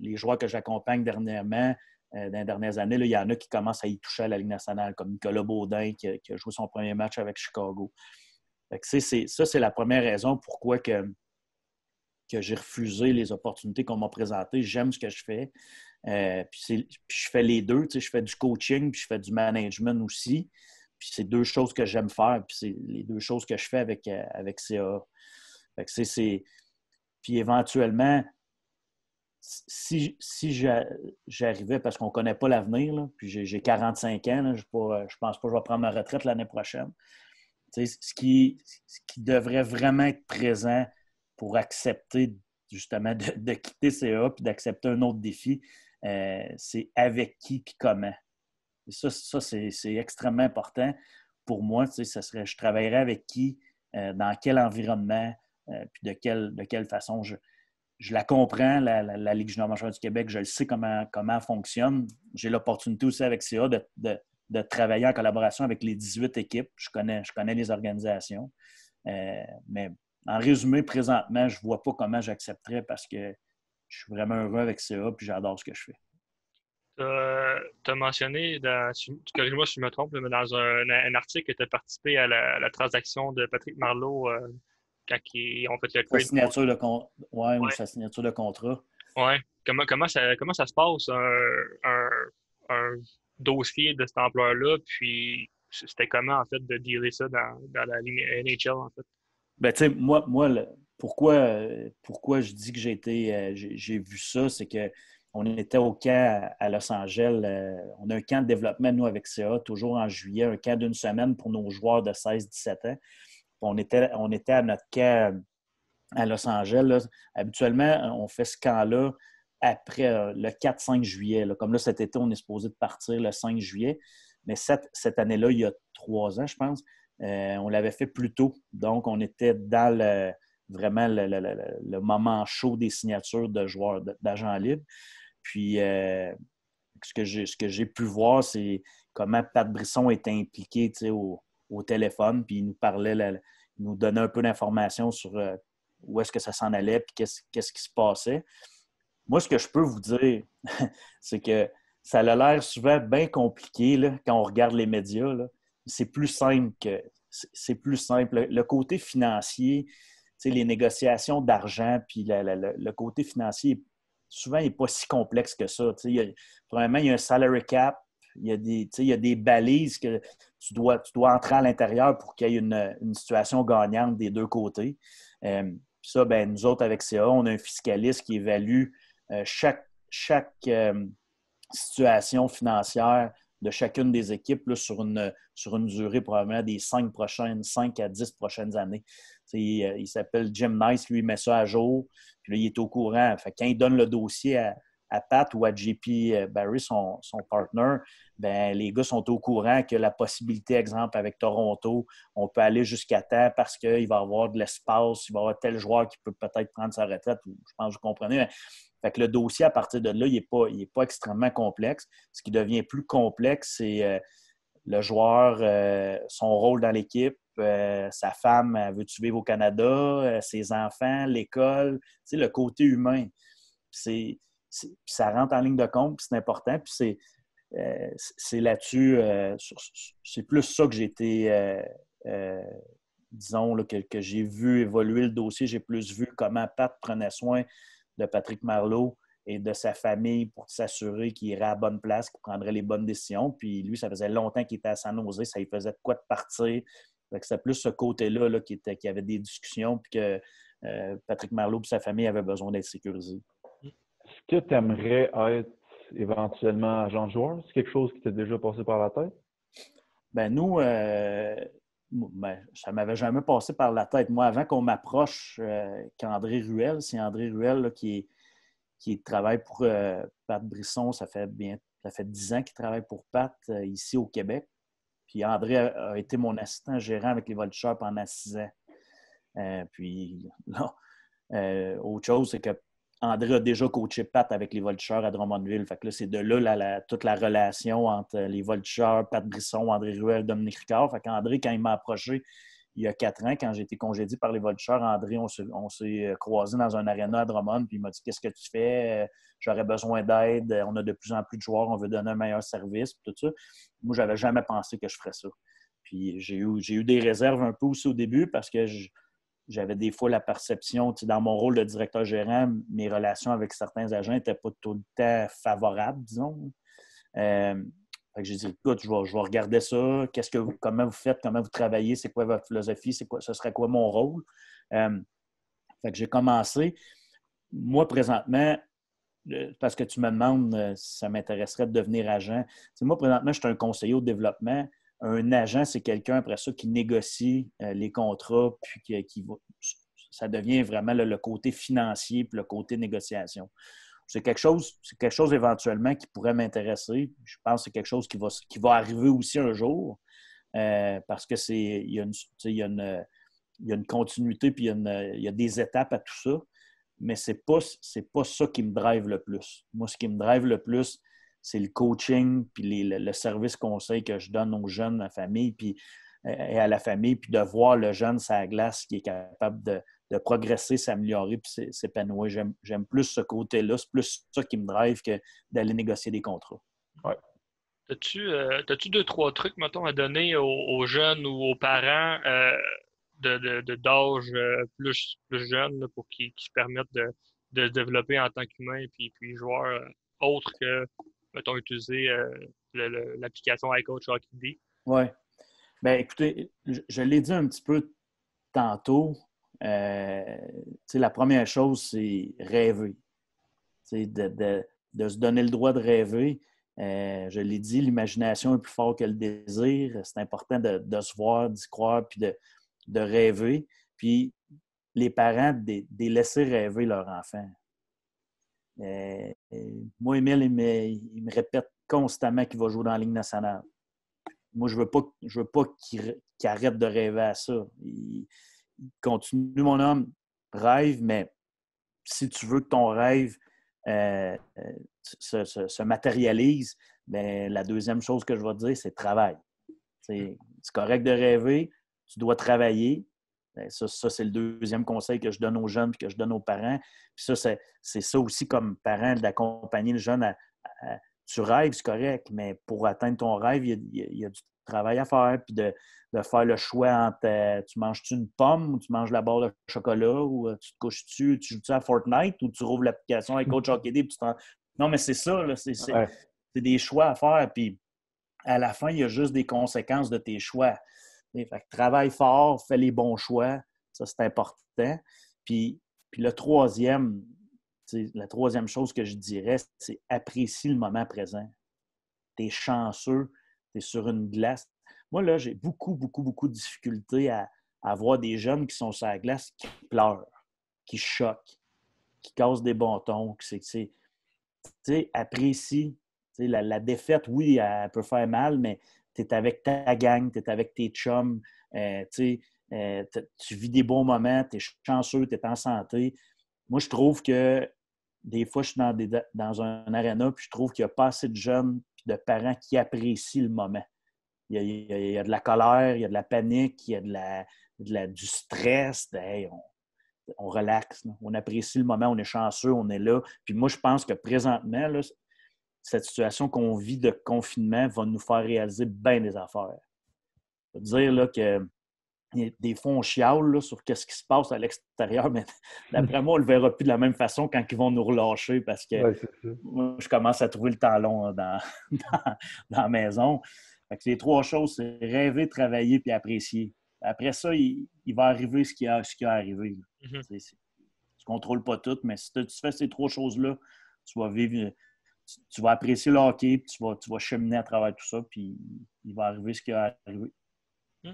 les joueurs que j'accompagne dernièrement euh, dans les dernières années. il y en a qui commencent à y toucher à la Ligue nationale, comme Nicolas Baudin qui a, joué son premier match avec Chicago. ça, c'est la première raison pourquoi que, que j'ai refusé les opportunités qu'on m'a présentées. J'aime ce que je fais. Euh, puis, je fais les deux. je fais du coaching, puis je fais du management aussi. Puis c'est deux choses que j'aime faire, puis c'est les deux choses que je fais avec, euh, avec CA. puis éventuellement, si, si j'arrivais, parce qu'on ne connaît pas l'avenir, puis j'ai 45 ans, je ne pense pas que je vais prendre ma retraite l'année prochaine. ce, qui, devrait vraiment être présent pour accepter justement de, quitter CEA puis d'accepter un autre défi, euh, c'est avec qui puis comment. ça, c'est extrêmement important pour moi. serait, je travaillerais avec qui, euh, dans quel environnement, euh, puis de quelle, de quelle façon je, je la comprends, la, Ligue junior du Québec, je le sais comment, comment fonctionne. J'ai l'opportunité aussi avec CA de, travailler en collaboration avec les 18 équipes. Je connais, je connais les organisations. Euh, mais en résumé, présentement, je ne vois pas comment j'accepterais parce que je suis vraiment heureux avec CA puis j'adore ce que je fais. tu as mentionné, corrige-moi si je me trompe, mais dans un, article que tu as participé à la, transaction de Patrick Marleau quand ils ont fait le signature de, signature de contrat. Oui. Comment, comment, ça, comment ça se passe, un, dossier de cette ampleur-là? Puis c'était comment, en fait, de dire ça dans, la ligne NHL, en fait? Ben, tu sais, moi, moi pourquoi, pourquoi je dis que j'ai été, euh, j'ai vu ça, c'est que on était au camp à Los Angeles. Euh, on a un camp de développement, nous, avec CA, toujours en juillet, un camp d'une semaine pour nos joueurs de 16-17 ans on était, on était à notre camp à Los Angeles. Habituellement, on fait ce camp-là après euh, le 4-5 juillet. Comme là, cet été, on est supposé de partir le 5 juillet. Mais cette, cette année-là, il y a trois ans, je pense, euh, on l'avait fait plus tôt. Donc, on était dans vraiment le, moment chaud des signatures de joueurs, d'agents libres. Puis, euh, ce que j'ai pu voir, c'est comment Pat Brisson était impliqué au, au téléphone, puis il nous parlait, il nous donnait un peu d'informations sur euh, où est-ce que ça s'en allait, puis qu'est-ce, quest qui se passait. Moi, ce que je peux vous dire, c'est que ça a l'air souvent bien compliqué là, quand on regarde les médias. C'est plus simple que c'est plus simple. Le côté financier, les négociations d'argent, puis le côté financier, souvent, n'est pas si complexe que ça. Il y a, premièrement, il y a un salary cap, il y a des, il y a des balises que tu dois, entrer à l'intérieur pour qu'il y ait une, situation gagnante des deux côtés. Euh, ça, ben, nous autres, avec CA, on a un fiscaliste qui évalue euh, chaque, euh, situation financière de chacune des équipes sur, une, durée probablement des cinq prochaines, cinq à dix prochaines années. Il, s'appelle Jim Nice, lui, il met ça à jour, puis là, il est au courant. quand il donne le dossier à, à Pat ou à JP euh, Barry, son, son partner, ben, les gars sont au courant que la possibilité, exemple, avec Toronto, on peut aller jusqu'à temps parce qu'il va y avoir de l'espace, il va y avoir tel joueur qui peut peut-être prendre sa retraite. Je pense que vous comprenez. Mais... le dossier, à partir de là, il n'est pas, pas extrêmement complexe. Ce qui devient plus complexe, c'est euh, le joueur, euh, son rôle dans l'équipe, sa femme, veut tu vivre au Canada, ses enfants, l'école, le côté humain. C'est ça rentre en ligne de compte, c'est important. Puis c'est, euh, là-dessus, euh, c'est plus ça que j'ai été, euh, disons, que, j'ai vu évoluer le dossier. J'ai plus vu comment Pat prenait soin de Patrick Marlowe et de sa famille pour s'assurer qu'il irait à la bonne place, qu'il prendrait les bonnes décisions. Puis lui, ça faisait longtemps qu'il était à San Jose, ça lui faisait de quoi de partir. C'est plus ce côté-là qu'il qui, était, avait des discussions, puis que Patrick Marlowe et sa famille avaient besoin d'être sécurisés. Est-ce que tu aimerais être éventuellement agent de joueur? C'est quelque chose qui t'est déjà passé par la tête? Ben nous, euh, ben, ça ne m'avait jamais passé par la tête. Moi, avant qu'on m'approche euh, qu'André Ruel, c'est André Ruel qui, qui travaille pour euh, Pat Brisson, ça fait bien ça fait 10 ans qu'il travaille pour Pat ici au Québec. Puis André a, été mon assistant gérant avec les Voltigeurs pendant 6 ans. puis autre chose, c'est que André a déjà coaché Pat avec les Voltigeurs à Drummondville. Fait que là, c'est de là toute la relation entre euh, les Voltigeurs, Pat Brisson, André Ruel, Dominique Ricard. Fait qu'André, quand il m'a approché il y a quatre ans, quand j'ai été congédié par les Voltigeurs, André, on s'est euh, croisé dans un aréna à Drummond, puis il m'a dit Qu'est-ce que tu fais euh, J'aurais besoin d'aide. On a de plus en plus de joueurs, on veut donner un meilleur service, puis tout ça. Moi, j'avais jamais pensé que je ferais ça. Puis j'ai eu, eu des réserves un peu aussi au début parce que je j'avais des fois la perception, dans mon rôle de directeur gérant, mes relations avec certains agents n'étaient pas tout le temps favorables, disons. Euh, j'ai dit, écoute, je vais, regarder ça, qu'est-ce que comment vous faites, comment vous travaillez, c'est quoi votre philosophie, c'est quoi, ce serait quoi mon rôle. Euh, fait que j'ai commencé. Moi, présentement, euh, parce que tu me demandes euh, si ça m'intéresserait de devenir agent. moi, présentement, je suis un conseiller au développement. Un agent, c'est quelqu'un après ça qui négocie euh, les contrats, puis qui, ça devient vraiment le, côté financier, puis le côté négociation. C'est quelque chose, c'est quelque chose éventuellement qui pourrait m'intéresser. Je pense que c'est quelque chose qui va, qui va arriver aussi un jour, euh, parce que c'est, il y a une, une, continuité, puis il y, a des étapes à tout ça mais ce n'est c'est pas ça qui me drive le plus. Moi, ce qui me drive le plus, c'est le coaching, puis le, service conseil que je donne aux jeunes, à la famille, puis, euh, et à la famille, puis de voir le jeune sa glace qui est capable de, progresser, s'améliorer, puis s'épanouir. J'aime plus ce côté-là. C'est plus ça qui me drive que d'aller négocier des contrats. Ouais. As-tu euh, deux, trois trucs, mettons, à donner aux, jeunes ou aux parents euh, d'âge de, plus, plus jeune pour qu'ils se permettent de, se développer en tant qu'humain et puis, puis joueur autre que mettons, utiliser euh, l'application l'application iCoach HockeyD? Oui. Bien, écoutez, je, l'ai dit un petit peu tantôt. Euh, la première chose, c'est rêver. De, de, se donner le droit de rêver. Euh, je l'ai dit, l'imagination est plus forte que le désir. C'est important de, se voir, d'y croire, puis de, rêver. Puis les parents, de, laisser rêver leurs enfants. Euh, euh, moi, Emile, il me, répète constamment qu'il va jouer dans la Ligue nationale. Moi, je ne veux pas, qu'il arrête de rêver à ça. Il, continue, mon homme, rêve, mais si tu veux que ton rêve euh, se, matérialise, ben, la deuxième chose que je vais te dire, c'est travail. C'est correct de rêver, tu dois travailler, ben, ça, c'est le deuxième conseil que je donne aux jeunes et que je donne aux parents. Puis ça, c'est ça aussi comme parent, d'accompagner le jeune Tu rêves, c'est correct, mais pour atteindre ton rêve, il y a, du travail à faire, puis de, faire le choix entre euh, tu manges-tu une pomme ou tu manges la barre de chocolat ou euh, tu te couches-tu, tu joues-tu à Fortnite ou tu rouvres l'application avec Coach Hockey puis tu Non, mais c'est ça, c'est des choix à faire, puis à la fin, il y a juste des conséquences de tes choix. Fait travaille fort, fais les bons choix, ça c'est important. Puis, puis le troisième, la troisième chose que je dirais, c'est apprécie le moment présent. Tu es chanceux, tu es sur une glace. Moi, là, j'ai beaucoup, beaucoup, beaucoup de difficultés à, voir des jeunes qui sont sur la glace qui pleurent, qui choquent, qui cassent des bâtons. Qui, apprécie. La, la défaite, oui, elle peut faire mal, mais tu es avec ta gang, tu es avec tes chums, euh, euh, tu vis des bons moments, tu es chanceux, tu es en santé. Moi, je trouve que des fois, je suis dans, un aréna, puis je trouve qu'il n'y a pas assez de jeunes de parents qui apprécient le moment. Il y, a, de la colère, il y a de la panique, il y a de la, du stress. on, relaxe, on apprécie le moment, on est chanceux, on est là. Puis moi, je pense que présentement, cette situation qu'on vit de confinement va nous faire réaliser bien des affaires. Je veux dire là, que des fois, on chiale sur ce qui se passe à l'extérieur, mais d'après moi, on ne le verra plus de la même façon quand ils vont nous relâcher parce que moi, je commence à trouver le temps long hein, dans, la maison. Fait les trois choses, c'est rêver, travailler puis apprécier. Après ça, il, va arriver ce qui a, ce qui arrivé. Mm-hmm. Tu ne contrôles pas tout, mais si tu fais ces trois choses-là, tu vas vivre tu, vas apprécier le puis tu vas, tu vas cheminer à travers tout ça, puis il va arriver ce qui va arriver. Hmm.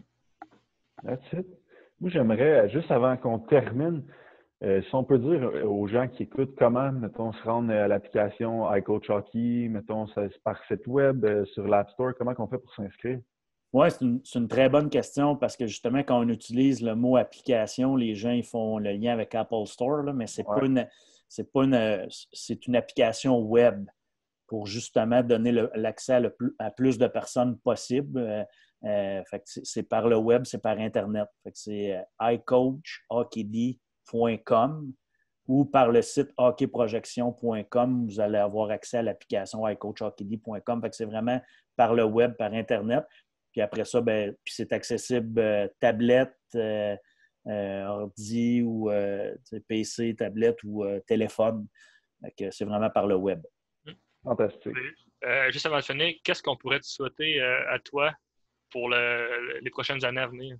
That's it. Moi, j'aimerais, euh, juste avant qu'on termine, euh, si on peut dire euh, aux gens qui écoutent comment, mettons, se rendre à l'application iCoach Hockey, mettons, par cette web, sur l'App Store, comment on fait pour s'inscrire? Oui, c'est une, très bonne question parce que justement, quand on utilise le mot application, les gens font le lien avec Apple Store, là, mais c'est pas une. C'est pas une. C'est une application web pour justement donner l'accès à, plus de personnes possible. Euh, euh, c'est par le web, c'est par Internet. C'est euh, icoachhockeyD.com ou par le site hockeyprojection.com, vous allez avoir accès à l'application iCoachHockeyD.com. C'est vraiment par le web, par Internet. Puis après ça, ben, c'est accessible euh, tablette, euh, ordi ou PC, tablette ou téléphone. C'est vraiment par le web. Fantastique. Euh, juste avant de finir, qu'est-ce qu'on pourrait te souhaiter euh, à toi pour les prochaines années à venir?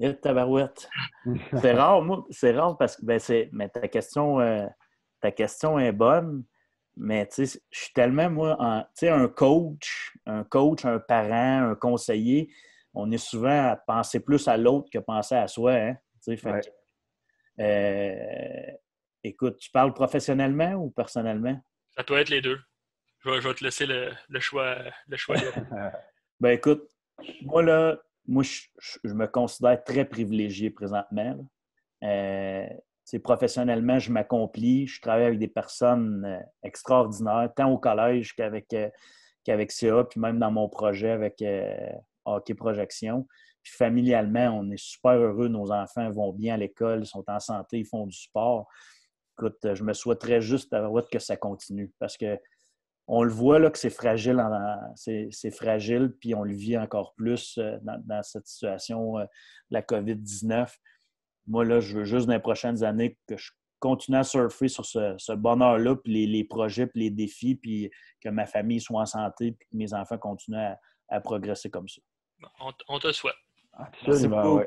Eh, tabarouette. c'est rare, moi, c'est rare parce que ben, Mais ta question, euh, ta question est bonne, mais je suis tellement moi, un coach, un coach, un parent, un conseiller, on est souvent à penser plus à l'autre que penser à soi. Hein, écoute, tu parles professionnellement ou personnellement? Ça toi être les deux. Je vais, te laisser le, choix. Le choix ben écoute, moi là, moi je, me considère très privilégié présentement. Euh, professionnellement, je m'accomplis, je travaille avec des personnes euh, extraordinaires, tant au collège qu'avec euh, qu'avec CA, puis même dans mon projet avec Hockey Projection. Puis familialement, on est super heureux, nos enfants vont bien à l'école, sont en santé, ils font du sport écoute, je me souhaiterais juste avoir que ça continue parce que on le voit là que c'est fragile, c'est fragile, puis on le vit encore plus euh, dans, cette situation euh, de la COVID-19. Moi, là, je veux juste dans les prochaines années que je continue à surfer sur ce, bonheur-là, puis les, projets, puis les défis, puis que ma famille soit en santé, puis que mes enfants continuent à, progresser comme ça. On, te souhaite. Merci beaucoup.